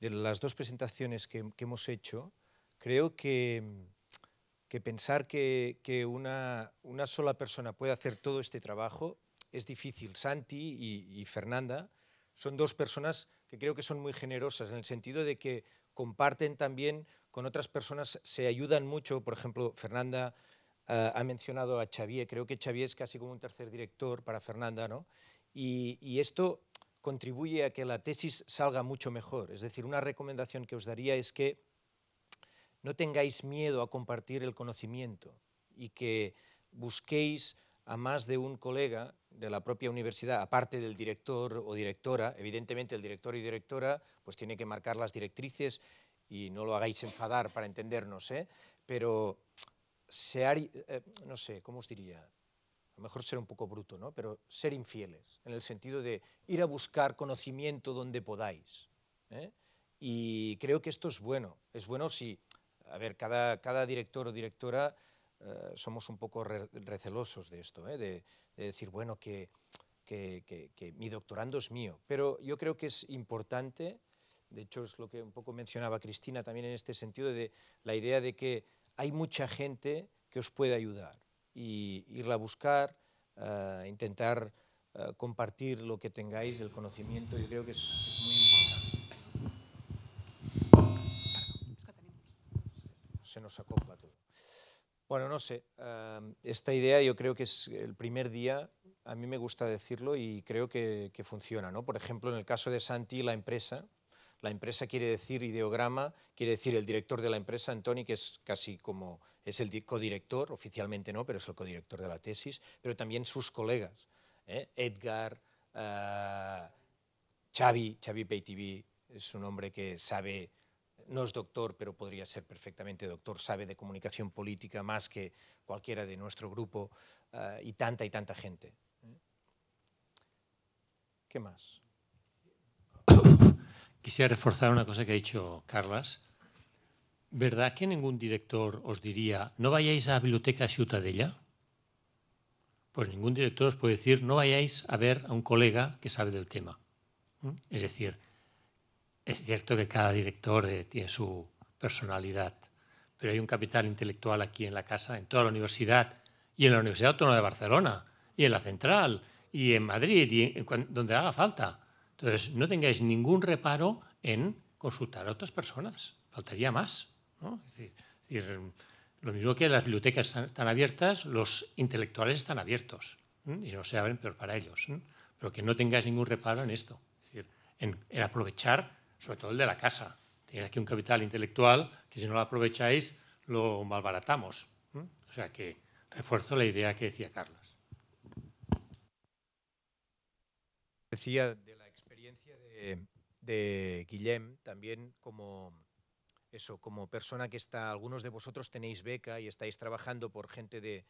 E: las dos presentaciones que, hemos hecho, creo que, pensar que, una, una, sola persona puede hacer todo este trabajo es difícil. Santi y, Fernanda son dos personas que creo que son muy generosas en el sentido de que comparten también con otras personas, se ayudan mucho. Por ejemplo, Fernanda eh, ha mencionado a Xavier, creo que Xavier es casi como un tercer director para Fernanda, ¿no? Y, y, esto contribuye a que la tesis salga mucho mejor. Es decir, una recomendación que os daría es que no tengáis miedo a compartir el conocimiento y que busquéis a más de un colega de la propia universidad, aparte del director o directora, evidentemente el director y directora pues tiene que marcar las directrices y no lo hagáis enfadar para entendernos, ¿eh? pero se eh, no sé, ¿cómo os diría? A lo mejor ser un poco bruto, ¿no? Pero ser infieles, en el sentido de ir a buscar conocimiento donde podáis. ¿eh? Y creo que esto es bueno. Es bueno si, a ver, cada, cada director o directora eh, somos un poco recelosos de esto, de, de eh, decir, bueno, que, mi doctorando es mío. Pero yo creo que es importante, de hecho es lo que un poco mencionaba Cristina también en este sentido, de la idea de que hay mucha gente que os puede ayudar y irla a buscar, eh, intentar eh, compartir lo que tengáis, el conocimiento, yo creo que es, es muy importante. Se nos acopla todo. Bueno, no sé. Em, esta idea yo creo que es el primer día, a mí me gusta decirlo y creo que, funciona. ¿no? Por ejemplo, en el caso de Santi, la empresa, la empresa quiere decir ideograma, quiere decir el director de la empresa, Antoni, que es casi como, es el codirector, oficialmente no, pero es el codirector de la tesis, pero también sus colegas, ¿eh? Edgar, Chavi, eh, Xavi, Xavi PayTV, es un hombre que sabe no es doctor, pero podría ser perfectamente doctor, sabe de comunicación política más que cualquiera de nuestro grupo eh, y tanta y tanta gente. ¿eh? ¿Qué más?
C: Quisiera reforzar una cosa que ha dicho Carlas. ¿Verdad que ningún director os diría, no vayáis a la biblioteca Ciutadella? Pues ningún director os puede decir, no vayáis a ver a un colega que sabe del tema. Es decir, es cierto que cada director eh, tiene su personalidad, pero hay un capital intelectual aquí en la casa, en toda la universidad y en la Universidad Autónoma de Barcelona y en la Central y en Madrid y donde haga falta. Entonces, no tengáis ningún reparo en consultar a otras personas. Faltaría más. ¿no? Es, decir, lo mismo que las bibliotecas están, abiertas, los intelectuales están abiertos. Y no se abren, pero para ellos. Pero que no tengáis ningún reparo en esto. Es decir, en aprovechar sobre todo el de la casa. Tenéis aquí un capital intelectual que si no lo aprovecháis lo malbaratamos. O sea que refuerzo la idea que decía Carlos. Decía
E: de la experiencia de,
C: de Guillem también
E: como eso, como persona que está, algunos de vosotros tenéis beca y estáis trabajando por gente de,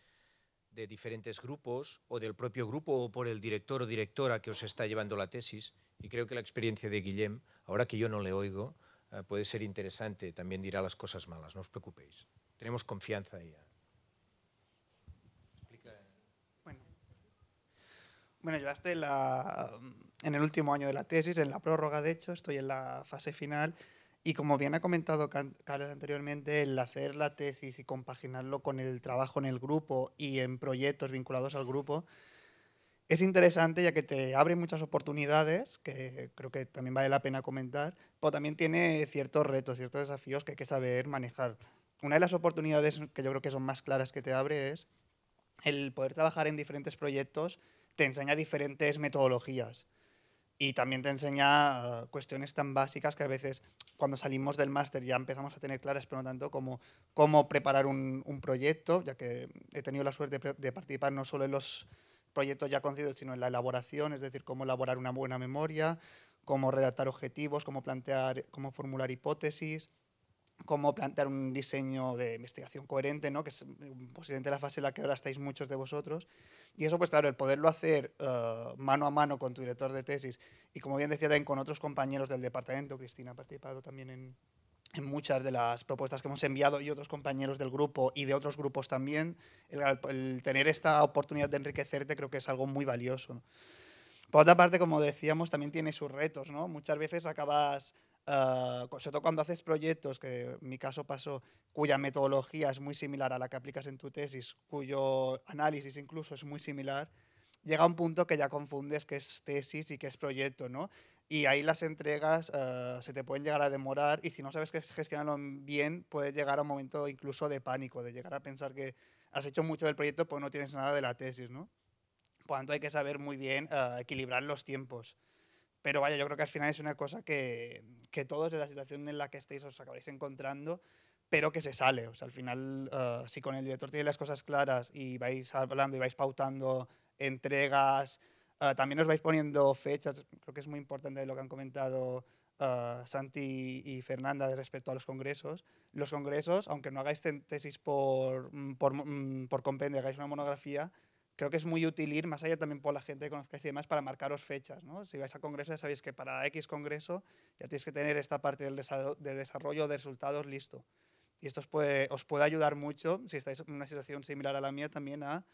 E: de diferentes grupos o del propio grupo o por el director o directora que os está llevando la tesis. Y creo que la experiencia de Guillem ahora que yo no le oigo, eh, puede ser interesante, también dirá las cosas malas, no os preocupéis. Tenemos confianza en ella.
D: Bueno. yo estoy en el último año de la tesis, en la prórroga, de hecho, estoy en la fase final. Y como bien ha comentado Carlos anteriormente, el hacer la tesis y compaginarlo con el trabajo en el grupo y en proyectos vinculados al grupo, es interesante ya que te abre muchas oportunidades, que creo que también vale la pena comentar, pero también tiene ciertos retos, ciertos desafíos que hay que saber manejar. Una de las oportunidades que yo creo que son más claras que te abre es el poder trabajar en diferentes proyectos, te enseña diferentes metodologías y también te enseña ah, cuestiones tan básicas que a veces cuando salimos del máster ya empezamos a tener claras, pero no tanto como cómo preparar un, proyecto, ya que he tenido la suerte de participar no solo en los proyectos ya concedidos, sino en la elaboración, es decir, cómo elaborar una buena memoria, cómo redactar objetivos, cómo plantear, cómo formular hipótesis, cómo plantear un diseño de investigación coherente, ¿no? que es mm, posiblemente la fase en la que ahora estáis muchos de vosotros. Y eso, pues claro, el poderlo hacer eh, mano a mano con tu director de tesis y, como bien decía, también con otros compañeros del departamento, Cristina ha participado también en, en muchas de las propuestas que hemos enviado y otros compañeros del grupo y de otros grupos también, el, tener esta oportunidad de enriquecerte creo que es algo muy valioso. Por otra parte, como decíamos, también tiene sus retos, ¿no? Muchas veces acabas, ah, sobre todo cuando haces proyectos, que en mi caso pasó, cuya metodología es muy similar a la que aplicas en tu tesis, cuyo análisis incluso es muy similar, llega un punto que ya confundes qué es tesis y qué es proyecto, ¿no? y ahí las entregas eh, se te pueden llegar a demorar y si no sabes que gestionarlo bien, puede llegar a un momento incluso de pánico, de llegar a pensar que has hecho mucho del proyecto, pero no tienes nada de la tesis, ¿no? Por tanto, hay que saber muy bien eh, equilibrar los tiempos. Pero vaya, yo creo que al final es una cosa que, todos en la situación en la que estéis os acabáis encontrando, pero que se sale. O sea, al final, eh, si con el director tiene las cosas claras y vais hablando y vais pautando entregas, eh, también os vais poniendo fechas, creo que es muy importante lo que han comentado eh, Santi y Fernanda respecto a los congresos. Los congresos, aunque no hagáis tesis por, mm, por, mm, por compendio, hagáis una monografía, creo que es muy útil ir más allá también por la gente que conozcáis y demás para marcaros fechas. ¿no? Si vais a congresos ya sabéis que para X congreso ya tienes que tener esta parte del, desarrollo de resultados listo. Y esto os puede, os puede ayudar mucho, si estáis en una situación similar a la mía, también a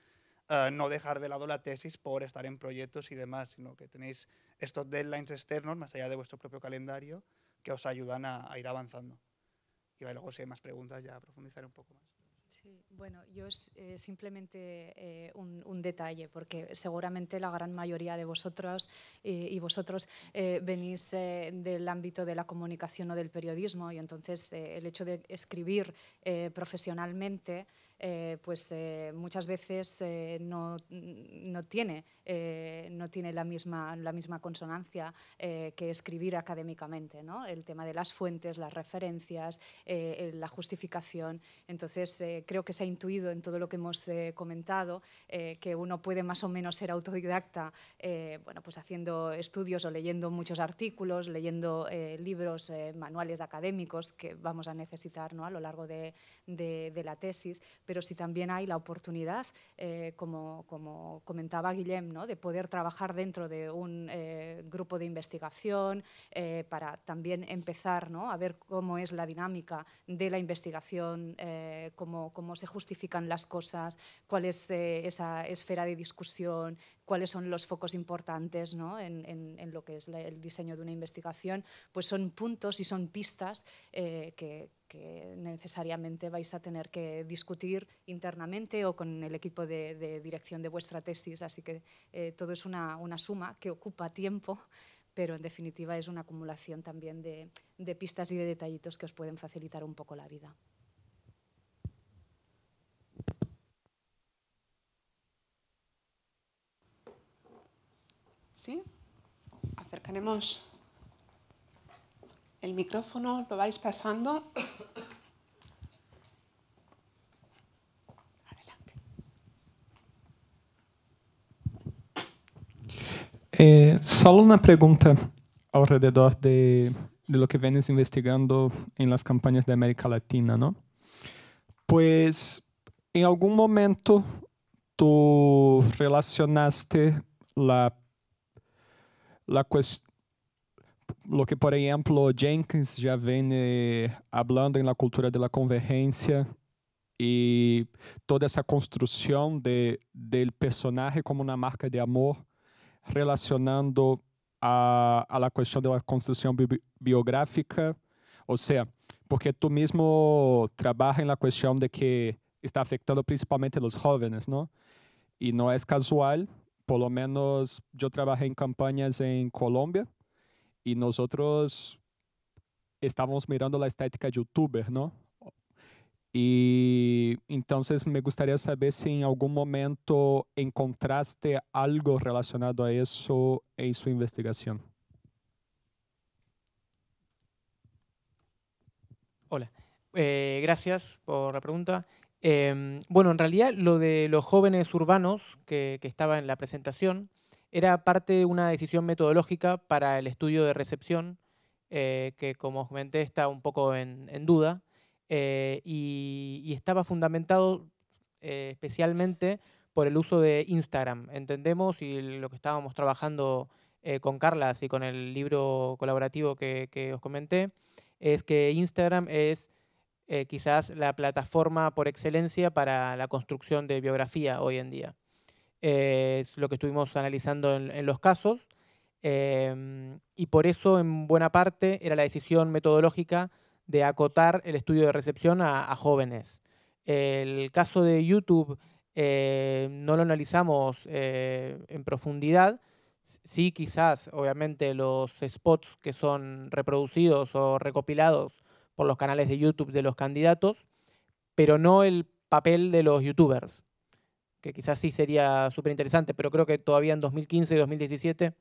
D: eh, no dejar de lado la tesis por estar en proyectos y demás, sino que tenéis estos deadlines externos, más allá de vuestro propio calendario, que os ayudan a, ir avanzando. Y luego si hay más preguntas ya profundizaré un poco más.
H: Sí, bueno, yo es eh, simplemente eh, un, detalle, porque seguramente la gran mayoría de vosotros y vosotros venís del ámbito de la comunicación o del periodismo, y entonces el hecho de escribir profesionalmente eh, pues eh, muchas veces eh, no, tiene, no tiene la misma, la misma consonancia que escribir académicamente. ¿no? El tema de las fuentes, las referencias, la justificación. Entonces, creo que se ha intuido en todo lo que hemos comentado que uno puede más o menos ser autodidacta bueno, pues haciendo estudios o leyendo muchos artículos, leyendo libros, manuales académicos que vamos a necesitar ¿no? a lo largo de, la tesis pero si también hay la oportunidad, eh, como, comentaba Guillem, ¿no? de poder trabajar dentro de un eh, grupo de investigación eh, para también empezar a ver cómo es la dinámica de la investigación, cómo, se justifican las cosas, cuál es esa esfera de discusión, cuáles son los focos importantes ¿no? en, lo que es el diseño de una investigación, pues son puntos y son pistas eh, que, necesariamente vais a tener que discutir internamente o con el equipo de, dirección de vuestra tesis. Así que eh, todo es una, suma que ocupa tiempo, pero en definitiva es una acumulación también de pistas y de detallitos que os pueden facilitar un poco la vida.
B: ¿Sí? Acercaremos el micrófono, lo vais pasando. Adelante.
I: Eh, solo una pregunta alrededor de, lo que vienes investigando en las campañas de América Latina, ¿no? Pues en algún momento tú relacionaste la la cuestión lo que, por exemplo, Jenkins já vem eh, em la cultura da convergência e toda essa construção de del personagem como uma marca de amor, relacionando a, a la questão da construção bi biográfica, ou seja, porque tu mesmo trabalha na questão de que está afetando principalmente os jovens, não? E não é casual por lo menos yo trabajé en campañas en Colombia y nosotros estábamos mirando la estética youtuber, ¿no? Y entonces me gustaría saber si en algún momento encontraste algo relacionado a eso en su investigación.
F: Hola, eh, gracias por la pregunta. Em, bueno, en realidad lo de los jóvenes urbanos que, estaba en la presentación era parte de una decisión metodológica para el estudio de recepción, eh, que como os comenté está un poco en, duda, eh, y, estaba fundamentado eh, especialmente por el uso de Instagram. Entendemos y lo que estábamos trabajando con Carlas y con el libro colaborativo que, que os comenté, es que Instagram es eh, quizás la plataforma por excelencia para la construcción de biografía hoy en día. Eh, es lo que estuvimos analizando en, los casos em, y por eso en buena parte era la decisión metodológica de acotar el estudio de recepción a jóvenes. El caso de YouTube eh, no lo analizamos en profundidad, sí quizás obviamente los spots que son reproducidos o recopilados por los canales de YouTube de los candidatos, pero no el papel de los youtubers, que quizás sí sería súper interesante, pero creo que todavía en 2015 y 2017,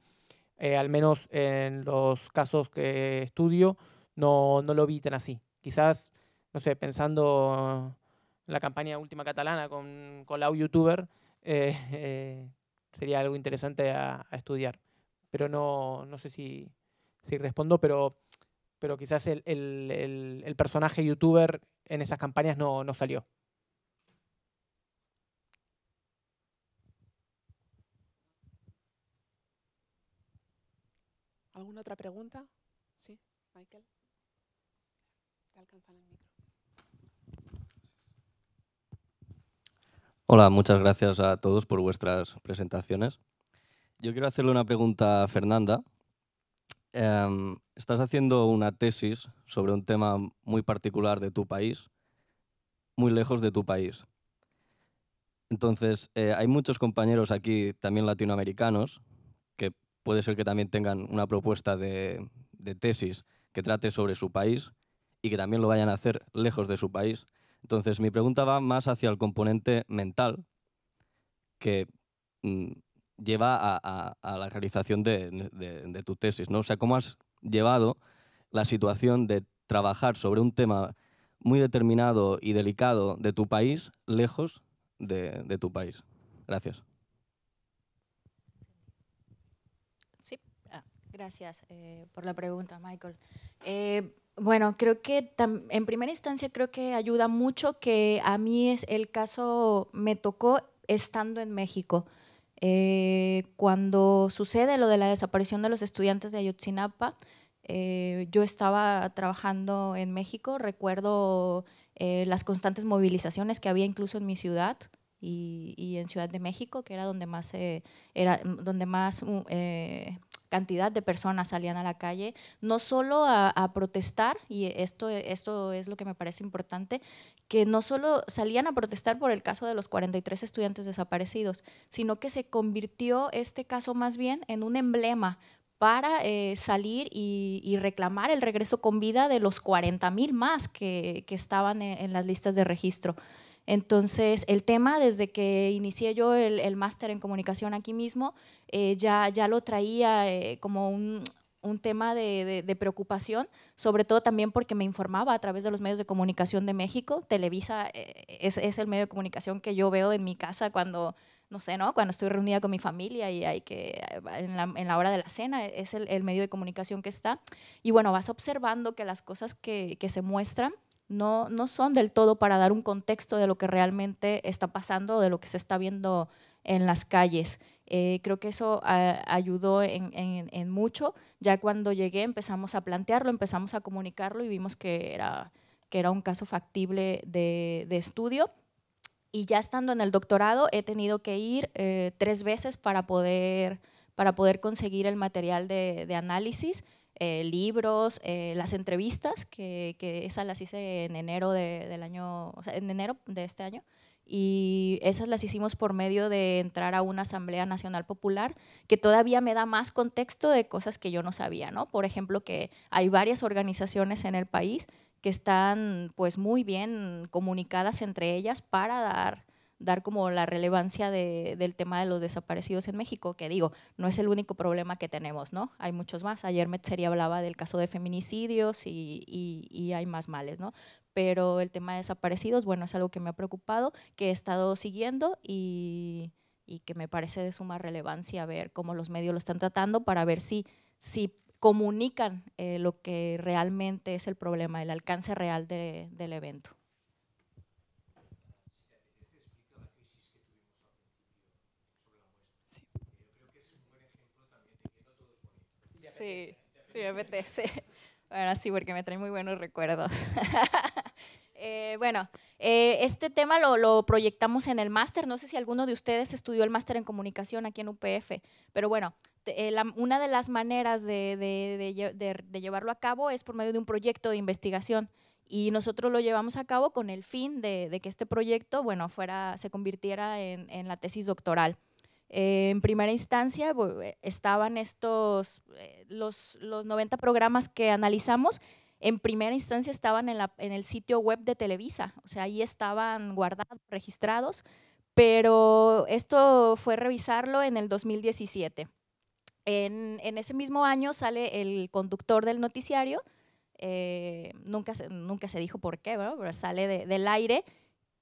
F: al menos en los casos que estudio, no, no lo vi así. Quizás, no sé, pensando en la campaña última catalana con, con la youtuber, eh, eh, sería algo interesante a, a estudiar. Pero no, sé si, si respondo, pero pero quizás el, personaje youtuber en esas campañas no, salió.
B: ¿Alguna otra pregunta? Sí, Michael.
H: Hola, muchas gracias a todos por vuestras presentaciones. Yo quiero hacerle una pregunta a Fernanda Em, estás haciendo una tesis sobre
F: un tema muy particular de tu país, muy lejos de tu país. Entonces, eh, hay muchos compañeros aquí, también latinoamericanos, que puede ser que también tengan una propuesta de, de tesis que trate sobre su país y que también lo vayan a hacer lejos de su país. Entonces, mi pregunta va más hacia el componente mental, que mm, lleva a, la realización de, tu tesis, O sea, cómo has llevado la situación de trabajar sobre un tema muy determinado y delicado de tu país, lejos de, tu país. Gracias.
G: Sí, ah, gracias eh, por la pregunta, Michael. Eh, bueno, creo que en primera instancia creo que ayuda mucho que a mí es el caso me tocó estando en México. Eh, cuando sucede lo de la desaparición de los estudiantes de Ayotzinapa, eh, yo estaba trabajando en México, recuerdo eh, las constantes movilizaciones que había incluso en mi ciudad y, y, en Ciudad de México, que era donde más, era, mm, donde más uh, cantidad de personas salían a la calle, no solo a, protestar, y esto, esto es lo que me parece importante, que no solo salían a protestar por el caso de los 43 estudiantes desaparecidos, sino que se convirtió este caso más bien en un emblema para eh, salir y, reclamar el regreso con vida de los 40 mil más que, estaban en las listas de registro. Entonces, el tema, desde que inicié yo el, máster en comunicación aquí mismo, eh, ya, lo traía eh, como un, tema de, preocupación, sobre todo también porque me informaba a través de los medios de comunicación de México. Televisa eh, es, el medio de comunicación que yo veo en mi casa cuando, no sé, ¿no? Cuando estoy reunida con mi familia y hay que, en la, hora de la cena, es el, medio de comunicación que está. Y bueno, vas observando que las cosas que se muestran no, no son del todo para dar un contexto de lo que realmente está pasando, de lo que se está viendo en las calles. Eh, creo que eso eh, ayudó en, mucho. Ya cuando llegué empezamos a plantearlo, empezamos a comunicarlo y vimos que era, que era un caso factible de, estudio. Y ya estando en el doctorado he tenido que ir eh, tres veces para poder, para poder conseguir el material de análisis. Eh, libros, eh, las entrevistas, que, que, esas las hice en enero de, del año, en enero de este año, y esas las hicimos por medio de entrar a una Asamblea Nacional Popular, que todavía me da más contexto de cosas que yo no sabía, ¿no? Por ejemplo, que hay varias organizaciones en el país que están pues muy bien comunicadas entre ellas para dar dar como la relevancia del tema de los desaparecidos en México, que digo, no es el único problema que tenemos, ¿no? Hay muchos más. Ayer Metzeri hablaba del caso de feminicidios y, hay más males, ¿no? Pero el tema de desaparecidos, bueno, es algo que me ha preocupado, que he estado siguiendo y, que me parece de suma relevancia ver cómo los medios lo están tratando para ver si, comunican eh, lo que realmente es el problema, el alcance real del evento. Sí, sí, apetece. Bueno, sí, porque me trae muy buenos recuerdos. Eh, bueno, eh, este tema lo, proyectamos en el máster. No sé si alguno de ustedes estudió el máster en comunicación aquí en UPF, pero bueno, eh, una de las maneras de, llevarlo a cabo es por medio de un proyecto de investigación. Y nosotros lo llevamos a cabo con el fin de, que este proyecto, bueno, fuera, se convirtiera en la tesis doctoral. Eh, en primera instancia eh, estaban estos, eh, los, los 90 programas que analizamos, en primera instancia estaban en, la, en, el sitio web de Televisa, o sea, ahí estaban guardados, registrados, pero esto fue revisarlo en el 2017. En, ese mismo año sale el conductor del noticiario, nunca, se, nunca se dijo por qué, pero sale del aire,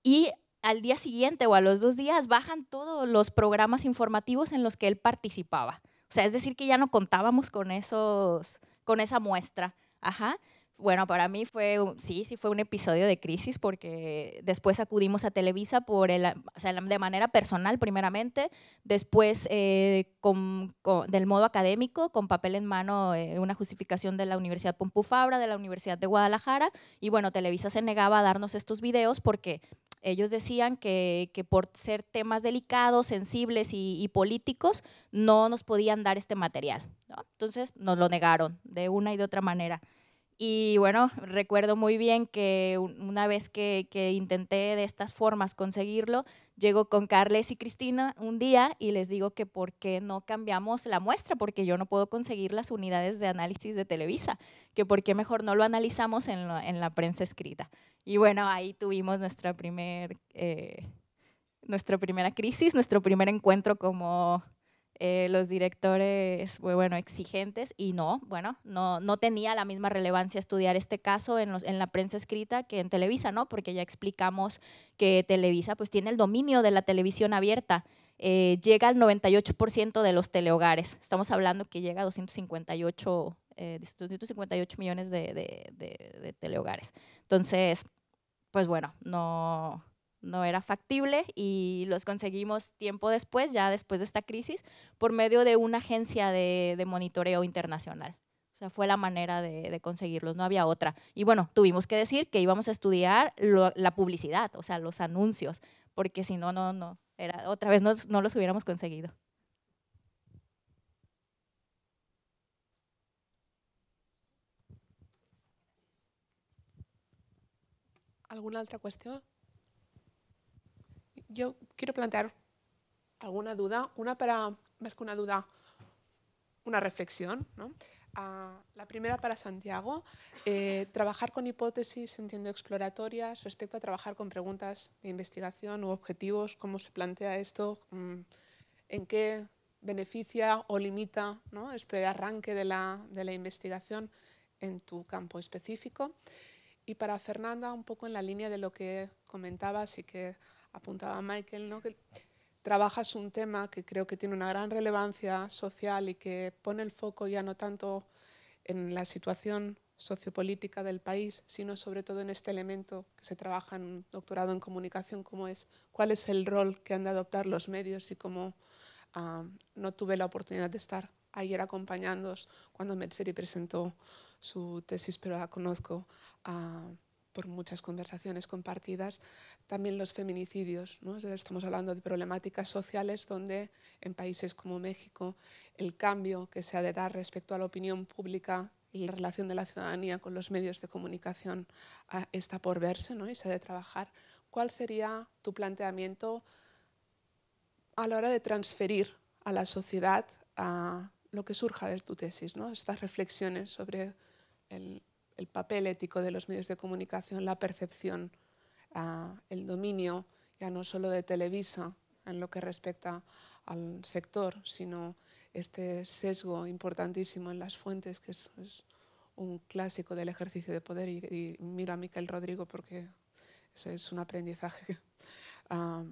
G: y al día siguiente o a los dos días bajan todos los programas informativos en los que él participaba. O sea, es decir, que ya no contábamos con, esos, con esa muestra. Ajá. Bueno, para mí fue, sí, sí fue un episodio de crisis porque después acudimos a Televisa por el, de manera personal primeramente, después eh, del modo académico, con papel en mano, eh, una justificación de la Universidad Pompufabra, Fabra, de la Universidad de Guadalajara, y bueno, Televisa se negaba a darnos estos videos porque ellos decían que, por ser temas delicados, sensibles y, políticos, no nos podían dar este material. Entonces nos lo negaron de una y de otra manera. Y bueno, recuerdo muy bien que una vez que, intenté de estas formas conseguirlo, llego con Carles y Cristina un día y les digo que por qué no cambiamos la muestra, porque yo no puedo conseguir las unidades de análisis de Televisa, que por qué mejor no lo analizamos en, en la prensa escrita. Y bueno, ahí tuvimos nuestra, primer, eh, nuestra primera crisis, nuestro primer encuentro como eh, los directores, bueno, exigentes y no, bueno, no, no tenía la misma relevancia estudiar este caso en, en la prensa escrita que en Televisa, ¿no? Porque ya explicamos que Televisa pues tiene el dominio de la televisión abierta. Eh, llega al 98% de los telehogares. Estamos hablando que llega a 258, eh, 258 millones de, de telehogares. Entonces, pues bueno, no, no era factible y los conseguimos tiempo después, ya después de esta crisis, por medio de una agencia de, monitoreo internacional. O sea, fue la manera de, conseguirlos, no había otra. Y bueno, tuvimos que decir que íbamos a estudiar la publicidad, o sea, los anuncios, porque si no, no, no, era, otra vez no, no los hubiéramos conseguido.
B: ¿Alguna otra cuestión? yo quiero plantear alguna duda, una para, más que una duda, una reflexión. ¿no? Ah, la primera para Santiago, eh, trabajar con hipótesis, entiendo, exploratorias respecto a trabajar con preguntas de investigación u objetivos, cómo se plantea esto, mm, en qué beneficia o limita este arranque de la, de la investigación en tu campo específico. Y para Fernanda, un poco en la línea de lo que comentabas y que apuntaba Michael, ¿no? que trabajas un tema que creo que tiene una gran relevancia social y que pone el foco ya no tanto en la situación sociopolítica del país, sino sobre todo en este elemento que se trabaja en un doctorado en comunicación, como es cuál es el rol que han de adoptar los medios y cómo ah, no tuve la oportunidad de estar ayer acompañándos cuando Metzeri presentó su tesis, pero la conozco. Ah, por muchas conversaciones compartidas, también los feminicidios. ¿no? Estamos hablando de problemáticas sociales donde en países como México el cambio que se ha de dar respecto a la opinión pública y la relación de la ciudadanía con los medios de comunicación ah, está por verse ¿no? y se ha de trabajar. ¿Cuál sería tu planteamiento a la hora de transferir a la sociedad a ah, lo que surja de tu tesis, ¿no? estas reflexiones sobre el, el papel ético de los medios de comunicación, la percepción, ah, el dominio, ya no solo de Televisa en lo que respecta al sector, sino este sesgo importantísimo en las fuentes, que es, un clásico del ejercicio de poder. Y, mira a Miquel Rodrigo porque eso es un aprendizaje ah,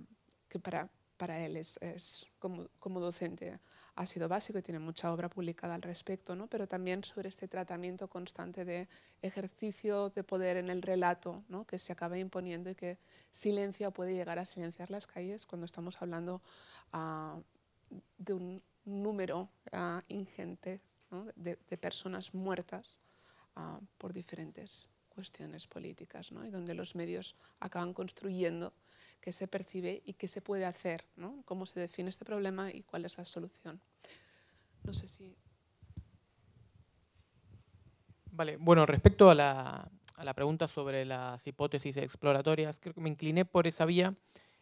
B: que para, para él es, es como, como docente ha sido básico y tiene mucha obra publicada al respecto, pero también sobre este tratamiento constante de ejercicio de poder en el relato que se acaba imponiendo y que silencio puede llegar a silenciar las calles cuando estamos hablando ah, de un número ah, ingente de, personas muertas ah, por diferentes cuestiones políticas y donde los medios acaban construyendo qué se percibe y qué se puede hacer, ¿no? cómo se define este problema y cuál es la solución. No sé si...
F: Vale, bueno, respecto a la, a la pregunta sobre las hipótesis exploratorias, creo que me incliné por esa vía,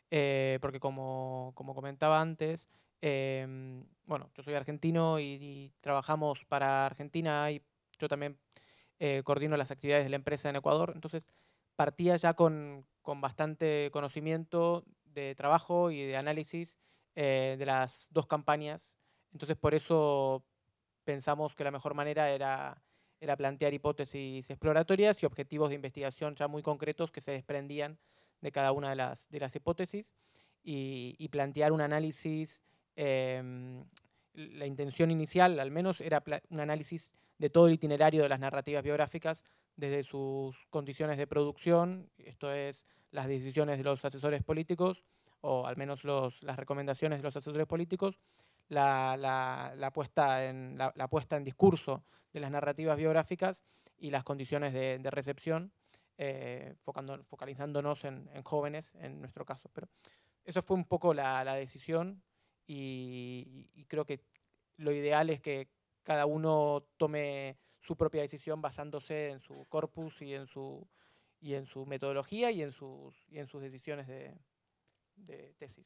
F: eh, porque como, como, comentaba antes, em, bueno, yo soy argentino y, trabajamos para Argentina y yo también eh, coordino las actividades de la empresa en Ecuador, entonces partía ya con, bastante conocimiento de trabajo y de análisis eh, de las dos campañas. Entonces, por eso pensamos que la mejor manera era, era plantear hipótesis exploratorias y objetivos de investigación ya muy concretos que se desprendían de cada una de las, de las hipótesis y, plantear un análisis. Em, la intención inicial, al menos, era un análisis de todo el itinerario de las narrativas biográficas, desde sus condiciones de producción, esto es, las decisiones de los asesores políticos, o al menos las recomendaciones de los asesores políticos, la, la, puesta en, la, puesta en discurso de las narrativas biográficas y las condiciones de, recepción, eh, focalizándonos en, jóvenes en nuestro caso. Pero eso fue un poco la, decisión y, creo que lo ideal es que, cada uno tome su propia decisión basándose en su corpus y en su, y en su metodología y en sus, en sus decisiones de, tesis.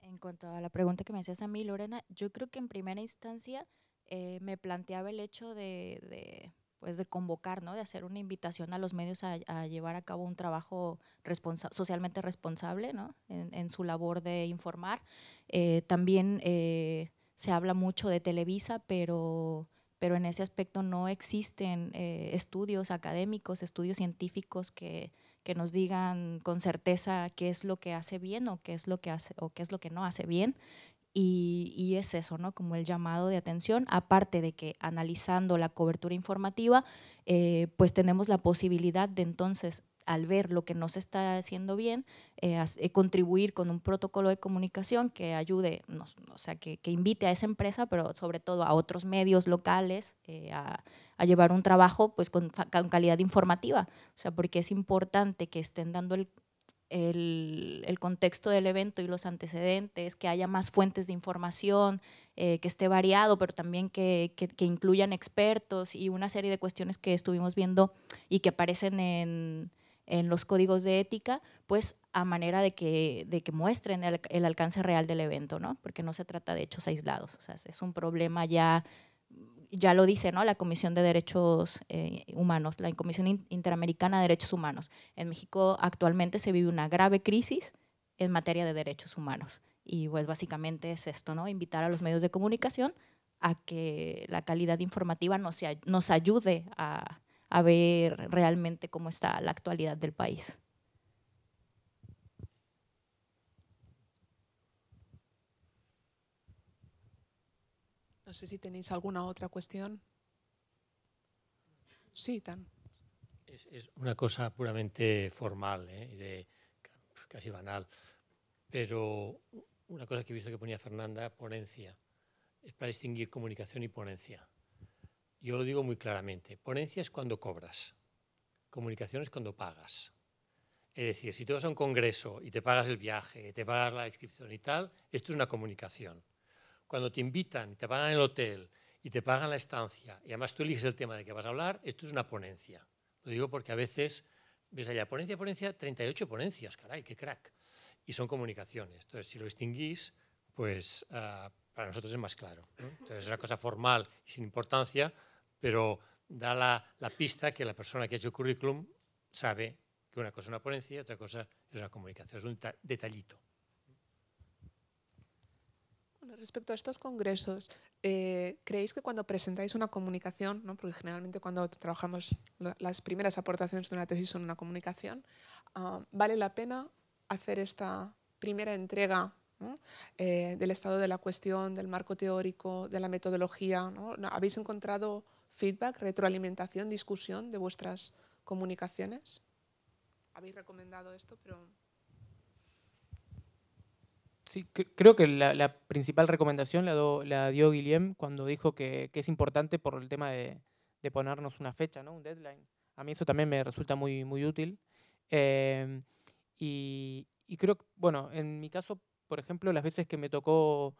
G: En cuanto a la pregunta que me hacías a mí, Lorena, yo creo que en primera instancia eh, me planteaba el hecho de, de, pues, de convocar, ¿no? de hacer una invitación a los medios a, llevar a cabo un trabajo socialmente responsable en, su labor de informar. Eh, también eh, se habla mucho de Televisa, pero, pero en ese aspecto no existen eh, estudios académicos, estudios científicos que, nos digan con certeza qué es lo que hace bien o qué es lo que, hace, o qué es lo que no hace bien. Y, es eso, ¿no? Como el llamado de atención, aparte de que analizando la cobertura informativa, eh, pues tenemos la posibilidad de entonces al ver lo que no se está haciendo bien, eh, eh, contribuir con un protocolo de comunicación que ayude, o sea, que, invite a esa empresa, pero sobre todo a otros medios locales eh, a, llevar un trabajo pues, con, calidad informativa, o sea, porque es importante que estén dando el, contexto del evento y los antecedentes, que haya más fuentes de información, que esté variado, pero también que, incluyan expertos y una serie de cuestiones que estuvimos viendo y que aparecen en, en los códigos de ética, pues a manera de que, de que muestren el, alcance real del evento, ¿no? Porque no se trata de hechos aislados, o sea, es un problema ya, ya lo dice, ¿no? La Comisión de Derechos eh, Humanos, la Comisión Interamericana de Derechos Humanos. En México actualmente se vive una grave crisis en materia de derechos humanos. Y pues básicamente es esto, ¿no? Invitar a los medios de comunicación a que la calidad informativa nos ayude a, a ver realmente cómo está la actualidad del país.
B: No sé si tenéis alguna otra cuestión.
A: Sí,
C: Tan. Es, una cosa puramente formal ¿eh? de, casi banal, pero una cosa que he visto que ponía Fernanda, ponencia, es para distinguir comunicación y ponencia yo lo digo muy claramente, ponencia es cuando cobras, comunicación es cuando pagas. Es decir, si tú vas a un congreso y te pagas el viaje, te pagas la inscripción y tal, esto es una comunicación. Cuando te invitan, te pagan el hotel y te pagan la estancia, y además tú eliges el tema de que vas a hablar, esto es una ponencia. Lo digo porque a veces ves allá ponencia, ponencia, 38 ponencias, caray, qué crack. Y son comunicaciones. Entonces, si lo distinguís, pues ah, para nosotros es más claro. Entonces, es una cosa formal y sin importancia, pero da la, pista que la persona que ha hecho el currículum sabe que una cosa es una ponencia y otra cosa es una comunicación, es un detallito.
B: respecto a estos congresos, eh, ¿creéis que cuando presentáis una comunicación, ¿no? porque generalmente cuando trabajamos las primeras aportaciones de una tesis son una comunicación, ah, vale la pena hacer esta primera entrega eh, del estado de la cuestión, del marco teórico, de la metodología? ¿no? ¿Habéis encontrado feedback, retroalimentación, discusión de vuestras comunicaciones? Habéis recomendado esto, pero...
F: Sí, creo que la, principal recomendación la, dio Guillem cuando dijo que, es importante por el tema de, ponernos una fecha, ¿no? un deadline. A mí eso también me resulta muy, muy útil. Em, y, y, creo, bueno, en mi caso, por ejemplo, las veces que me tocó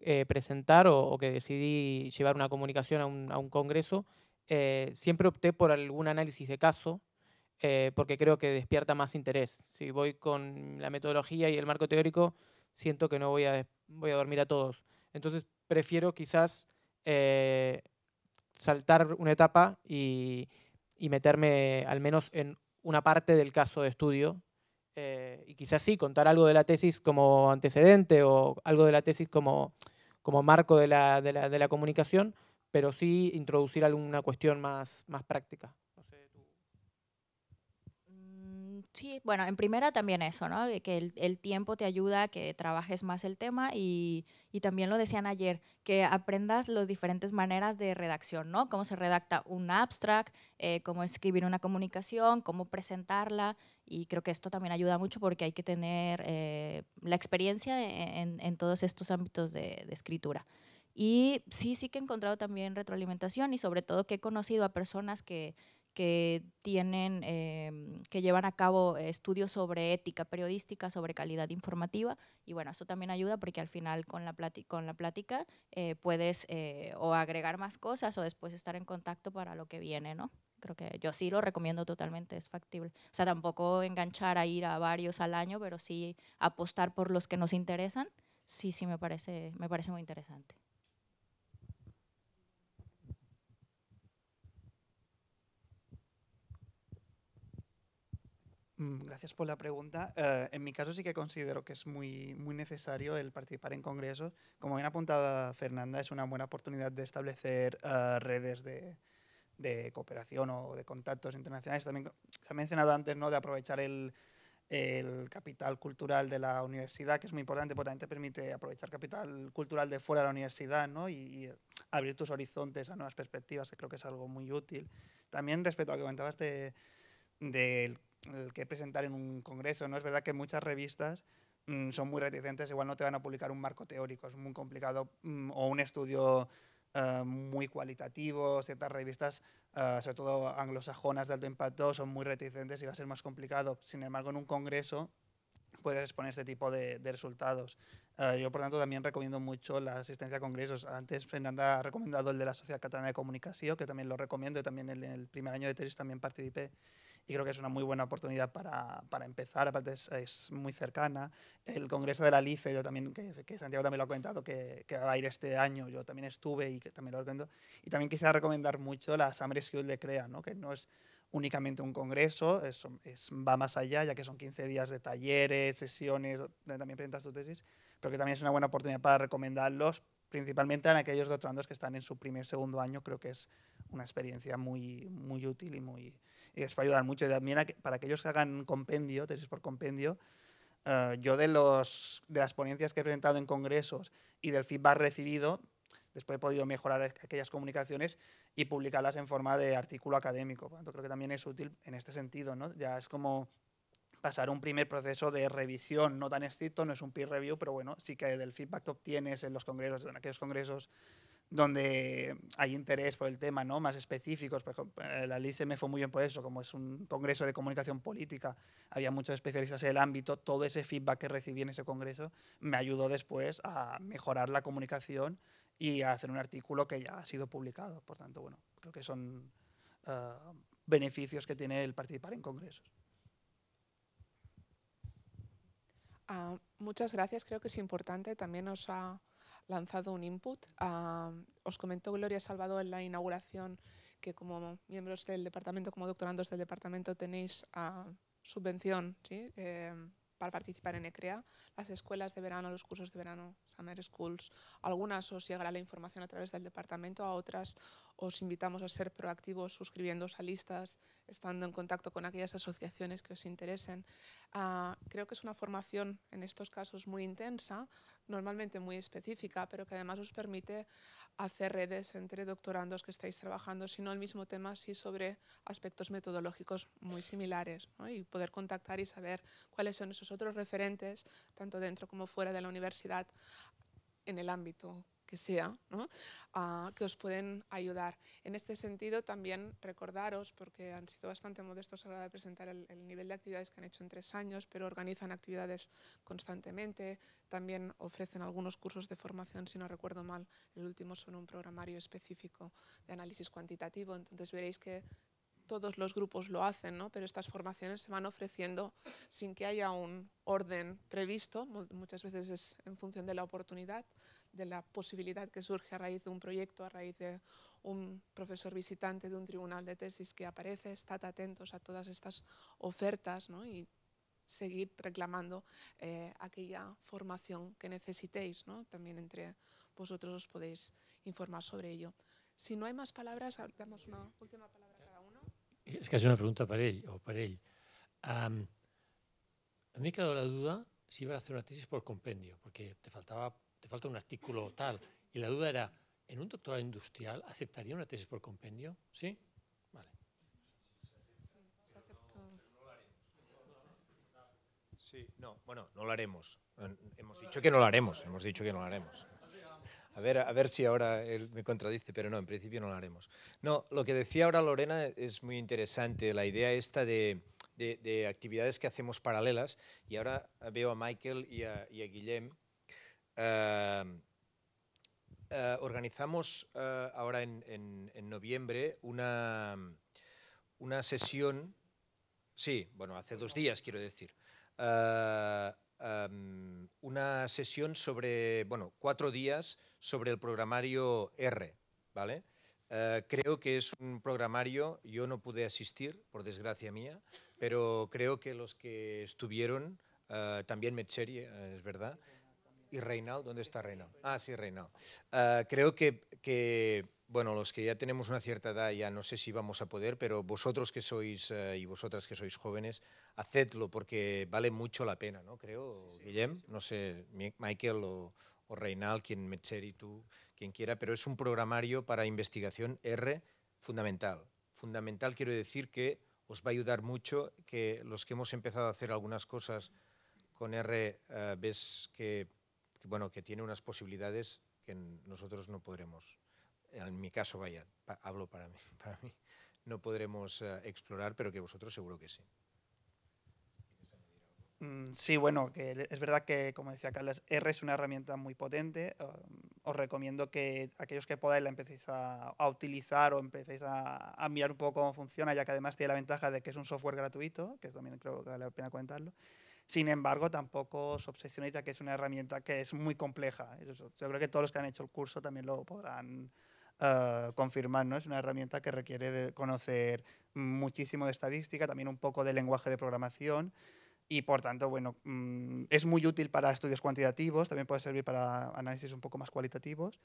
F: eh, presentar o, que decidí llevar una comunicación a un, congreso, eh, siempre opté por algún análisis de caso, eh, porque creo que despierta más interés. Si voy con la metodología y el marco teórico, siento que no voy a, voy a dormir a todos. Entonces, prefiero quizás saltar una etapa y meterme al menos en una parte del caso de estudio y quizás sí, contar algo de la tesis como antecedente o algo de la tesis como, marco de la, de, la, comunicación, pero sí introducir alguna cuestión más práctica.
G: Sí, bueno, en primera también eso, ¿no? Que el, tiempo te ayuda a que trabajes más el tema y, también lo decían ayer, que aprendas las diferentes maneras de redacción, ¿no? Cómo se redacta un abstract, eh, cómo escribir una comunicación, cómo presentarla y creo que esto también ayuda mucho porque hay que tener eh, la experiencia e-, en, todos estos ámbitos de escritura. Y sí, sí que he encontrado también retroalimentación y sobre todo que he conocido a personas que que tienen, em, que llevan a cabo estudios sobre ética periodística, sobre calidad informativa, y bueno, eso también ayuda porque al final con la, plática, con la plática eh, puedes eh, o agregar más cosas o después estar en contacto para lo que viene, ¿no? Creo que yo sí lo recomiendo totalmente, es factible. O sea, tampoco enganchar a ir a varios al año, pero sí apostar por los que nos interesan, sí, sí me parece, me parece muy interesante.
D: Mm, gracias por la pregunta. Eh, en mi caso sí que considero que es muy, muy necesario el participar en congresos. Como bien apuntaba Fernanda, es una buena oportunidad de establecer eh, redes de, cooperación o de contactos internacionales. También se ha mencionado antes ¿no? de aprovechar el, capital cultural de la universidad, que es muy importante, porque también te permite aprovechar capital cultural de fuera de la universidad ¿no? y, abrir tus horizontes a nuevas perspectivas, que creo que es algo muy útil. También respecto a lo que comentabas del el que presentar en un congreso. ¿no? Es verdad que muchas revistas mm, son muy reticentes, igual no te van a publicar un marco teórico, es muy complicado, mm, o un estudio eh, muy cualitativo. Ciertas revistas, eh, sobre todo anglosajonas de alto impacto, son muy reticentes y va a ser más complicado. Sin embargo, en un congreso puedes exponer este tipo de, resultados. Eh, yo, por tanto, también recomiendo mucho la asistencia a congresos. Antes Fernanda ha recomendado el de la Sociedad Catalana de Comunicación, que también lo recomiendo, y también en el primer año de tesis también participé y creo que es una muy buena oportunidad para, para empezar, aparte es, muy cercana. El Congreso de la LICE, yo también, que, Santiago también lo ha comentado, que, va a ir este año, yo también estuve y también lo recomiendo. Y también quisiera recomendar mucho la Summer School de CREA, ¿no? que no es únicamente un congreso, es, va más allá, ya que son 15 días de talleres, sesiones, donde también presentas tu tesis, pero que también es una buena oportunidad para recomendarlos, principalmente a aquellos doctorandos que están en su primer segundo año, creo que es una experiencia muy, muy útil y muy, y es para ayudar mucho. Y también para aquellos para que ellos hagan compendio, tesis por compendio, eh, yo de, los, de las ponencias que he presentado en congresos y del feedback recibido, después he podido mejorar aquellas comunicaciones y publicarlas en forma de artículo académico. Por tanto, creo que también es útil en este sentido, ¿no? Ya es como pasar un primer proceso de revisión no tan estricto, no es un peer review, pero bueno, sí que del feedback que obtienes en los congresos, en aquellos congresos donde hay interés por el tema, ¿no? Más específicos. Por ejemplo, eh, la me fue muy bien por eso, como es un congreso de comunicación política, había muchos especialistas en el ámbito, todo ese feedback que recibí en ese congreso me ayudó después a mejorar la comunicación y a hacer un artículo que ya ha sido publicado. Por tanto, bueno, creo que son eh, beneficios que tiene el participar en congresos.
B: Ah, muchas gracias. Creo que es importante. También os ha lanzado un input. os comentó Gloria Salvador en la inauguración que como miembros del departamento, como doctorandos del departamento, tenéis a subvención, eh, participar en ECREA, las escuelas de verano, los cursos de verano, Summer Schools. Algunas os llegará la información a través del departamento, a otras os invitamos a ser proactivos suscribiéndose a listas, estando en contacto con aquellas asociaciones que os interesen. Ah, creo que es una formación en estos casos muy intensa, normalmente muy específica, pero que además os permite hacer redes entre doctorandos que estáis trabajando, sino el mismo tema, sí sobre aspectos metodológicos muy similares y poder contactar y saber cuáles son esos otros referentes, tanto dentro como fuera de la universidad, en el ámbito que sea, ah, que os pueden ayudar. En este sentido, también recordaros, porque han sido bastante modestos a la hora de presentar el, nivel de actividades que han hecho en tres años, pero organizan actividades constantemente, también ofrecen algunos cursos de formación, si no recuerdo mal, el último son un programario específico de análisis cuantitativo, entonces veréis que todos los grupos lo hacen, ¿no? pero estas formaciones se van ofreciendo sin que haya un orden previsto, muchas veces es en función de la oportunidad, de la posibilidad que surge a raíz de un proyecto, a raíz de un profesor visitante de un tribunal de tesis que aparece, estad atentos a todas estas ofertas ¿no? y seguir reclamando eh, aquella formación que necesitéis. ¿no? También entre vosotros os podéis informar sobre ello. Si no hay más palabras, damos una última palabra cada uno.
C: Es que una pregunta para él. o a mí me quedó la duda si iba a hacer una tesis por compendio, porque te faltaba te falta un artículo tal. Y la duda era, ¿en un doctorado industrial aceptaría una tesis por compendio? ¿Sí? Vale.
D: Sí, no, bueno,
E: no lo haremos. Hemos dicho que no lo haremos, hemos dicho que no lo haremos. A ver, a ver si ahora él me contradice, pero no, en principio no lo haremos. No, lo que decía ahora Lorena es muy interesante, la idea esta de, de, actividades que hacemos paralelas, y ahora veo a Michael y y a Guillem, Em, eh, organizamos eh, ahora en, noviembre una, una, sesión, sí, bueno, hace dos días quiero decir, eh, em, una sesión sobre, bueno, cuatro días sobre el programario R, ¿vale? creo que es un programario, yo no pude asistir, por desgracia mía, pero creo que los que estuvieron, también y es verdad, ¿Y Reinao? ¿Dónde está Reinao? Ah, sí, Reinao. Ah, creo que, bueno, los que ya tenemos una cierta edad ya no sé si vamos a poder, pero vosotros que sois eh, y vosotras que sois jóvenes, hacedlo porque vale mucho la pena, ¿no? Creo, Guillem, no sé, Michael o, o Reinal, quien y tú, quien quiera, pero es un programario para investigación R fundamental. Fundamental quiero decir que os va a ayudar mucho que los que hemos empezado a hacer algunas cosas con R, eh, ves que bueno, que tiene unas posibilidades que nosotros no podremos, eh, en mi caso, vaya, hablo para mí, para mí, no podremos eh, explorar, pero que vosotros seguro que sí.
D: Mm, sí, bueno, que es verdad que, como decía Carlos, R es una herramienta muy potente. Um, os recomiendo que aquellos que podáis la empecéis a, utilizar o empecéis a, a, mirar un poco cómo funciona, ya que además tiene la ventaja de que es un software gratuito, que es también creo que vale la pena comentarlo. Sin embargo, tampoco os obsesionéis, ya que es una herramienta que es muy compleja. Yo creo que todos los que han hecho el curso también lo podrán eh, confirmar. ¿no? Es una herramienta que requiere conocer muchísimo de estadística, también un poco de lenguaje de programación. Y por tanto, bueno, mm, es muy útil para estudios cuantitativos, también puede servir para análisis un poco más cualitativos.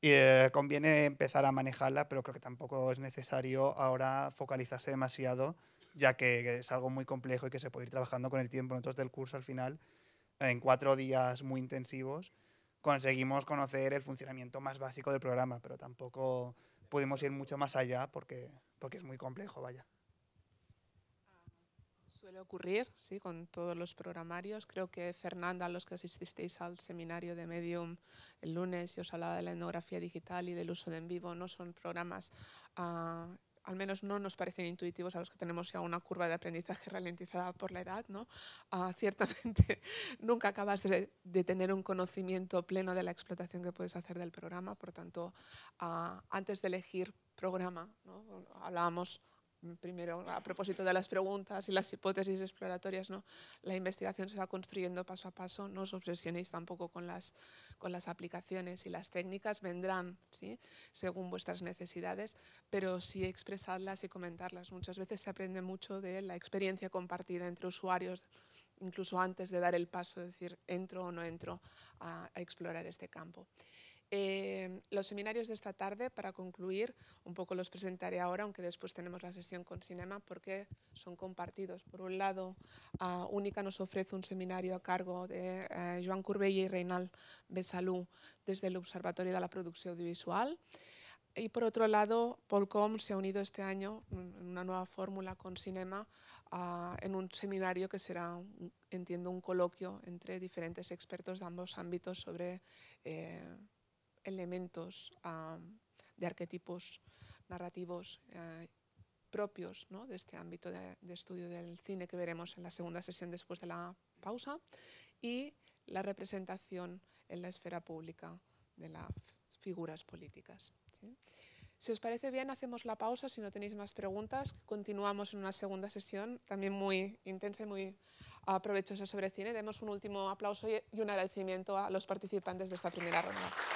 D: Y, eh, conviene empezar a manejarla, pero creo que tampoco es necesario ahora focalizarse demasiado ya que es algo muy complejo y que se puede ir trabajando con el tiempo. Nosotros del curso al final, en cuatro días muy intensivos, conseguimos conocer el funcionamiento más básico del programa, pero tampoco pudimos ir mucho más allá porque, porque es muy complejo, vaya.
B: Suele ocurrir, sí, con todos los programarios. Creo que Fernanda, los que asististeis al seminario de Medium el lunes, y os hablaba de la etnografía digital y del uso de en vivo, no son programas ah, al menos no nos parecen intuitivos a los que tenemos ya una curva de aprendizaje ralentizada por la edad, ¿no? Ah, ciertamente nunca acabas de, tener un conocimiento pleno de la explotación que puedes hacer del programa, por tanto, ah, antes de elegir programa, ¿no? hablábamos primero a propósito de las preguntas y las hipótesis exploratorias, ¿no? la investigación se va construyendo paso a paso, no os obsesionéis tampoco con las, aplicaciones y las técnicas, vendrán ¿sí? según vuestras necesidades, pero sí expresarlas y comentarlas. Muchas veces se aprende mucho de la experiencia compartida entre usuarios, incluso antes de dar el paso, es decir, entro o no entro a explorar este campo. Eh, los seminarios de esta tarde, para concluir, un poco los presentaré ahora, aunque después tenemos la sesión con Cinema, porque son compartidos. Por un lado, Única nos ofrece un seminario a cargo de eh, Joan Curbella y Reinal Besalú desde el Observatorio de la Producción Audiovisual. Y por otro lado, Polcom se ha unido este año en una nueva fórmula con Cinema en un seminario que será, entiendo, un coloquio entre diferentes expertos de ambos ámbitos sobre... Eh, elementos de arquetipos narrativos eh, propios ¿no? de este ámbito de, estudio del cine que veremos en la segunda sesión después de la pausa y la representación en la esfera pública de las figuras políticas. Si os parece bien, hacemos la pausa. Si no tenéis más preguntas, continuamos en una segunda sesión, también muy intensa y muy aprovechosa sobre cine. Demos un último aplauso y un agradecimiento a los participantes de esta primera ronda.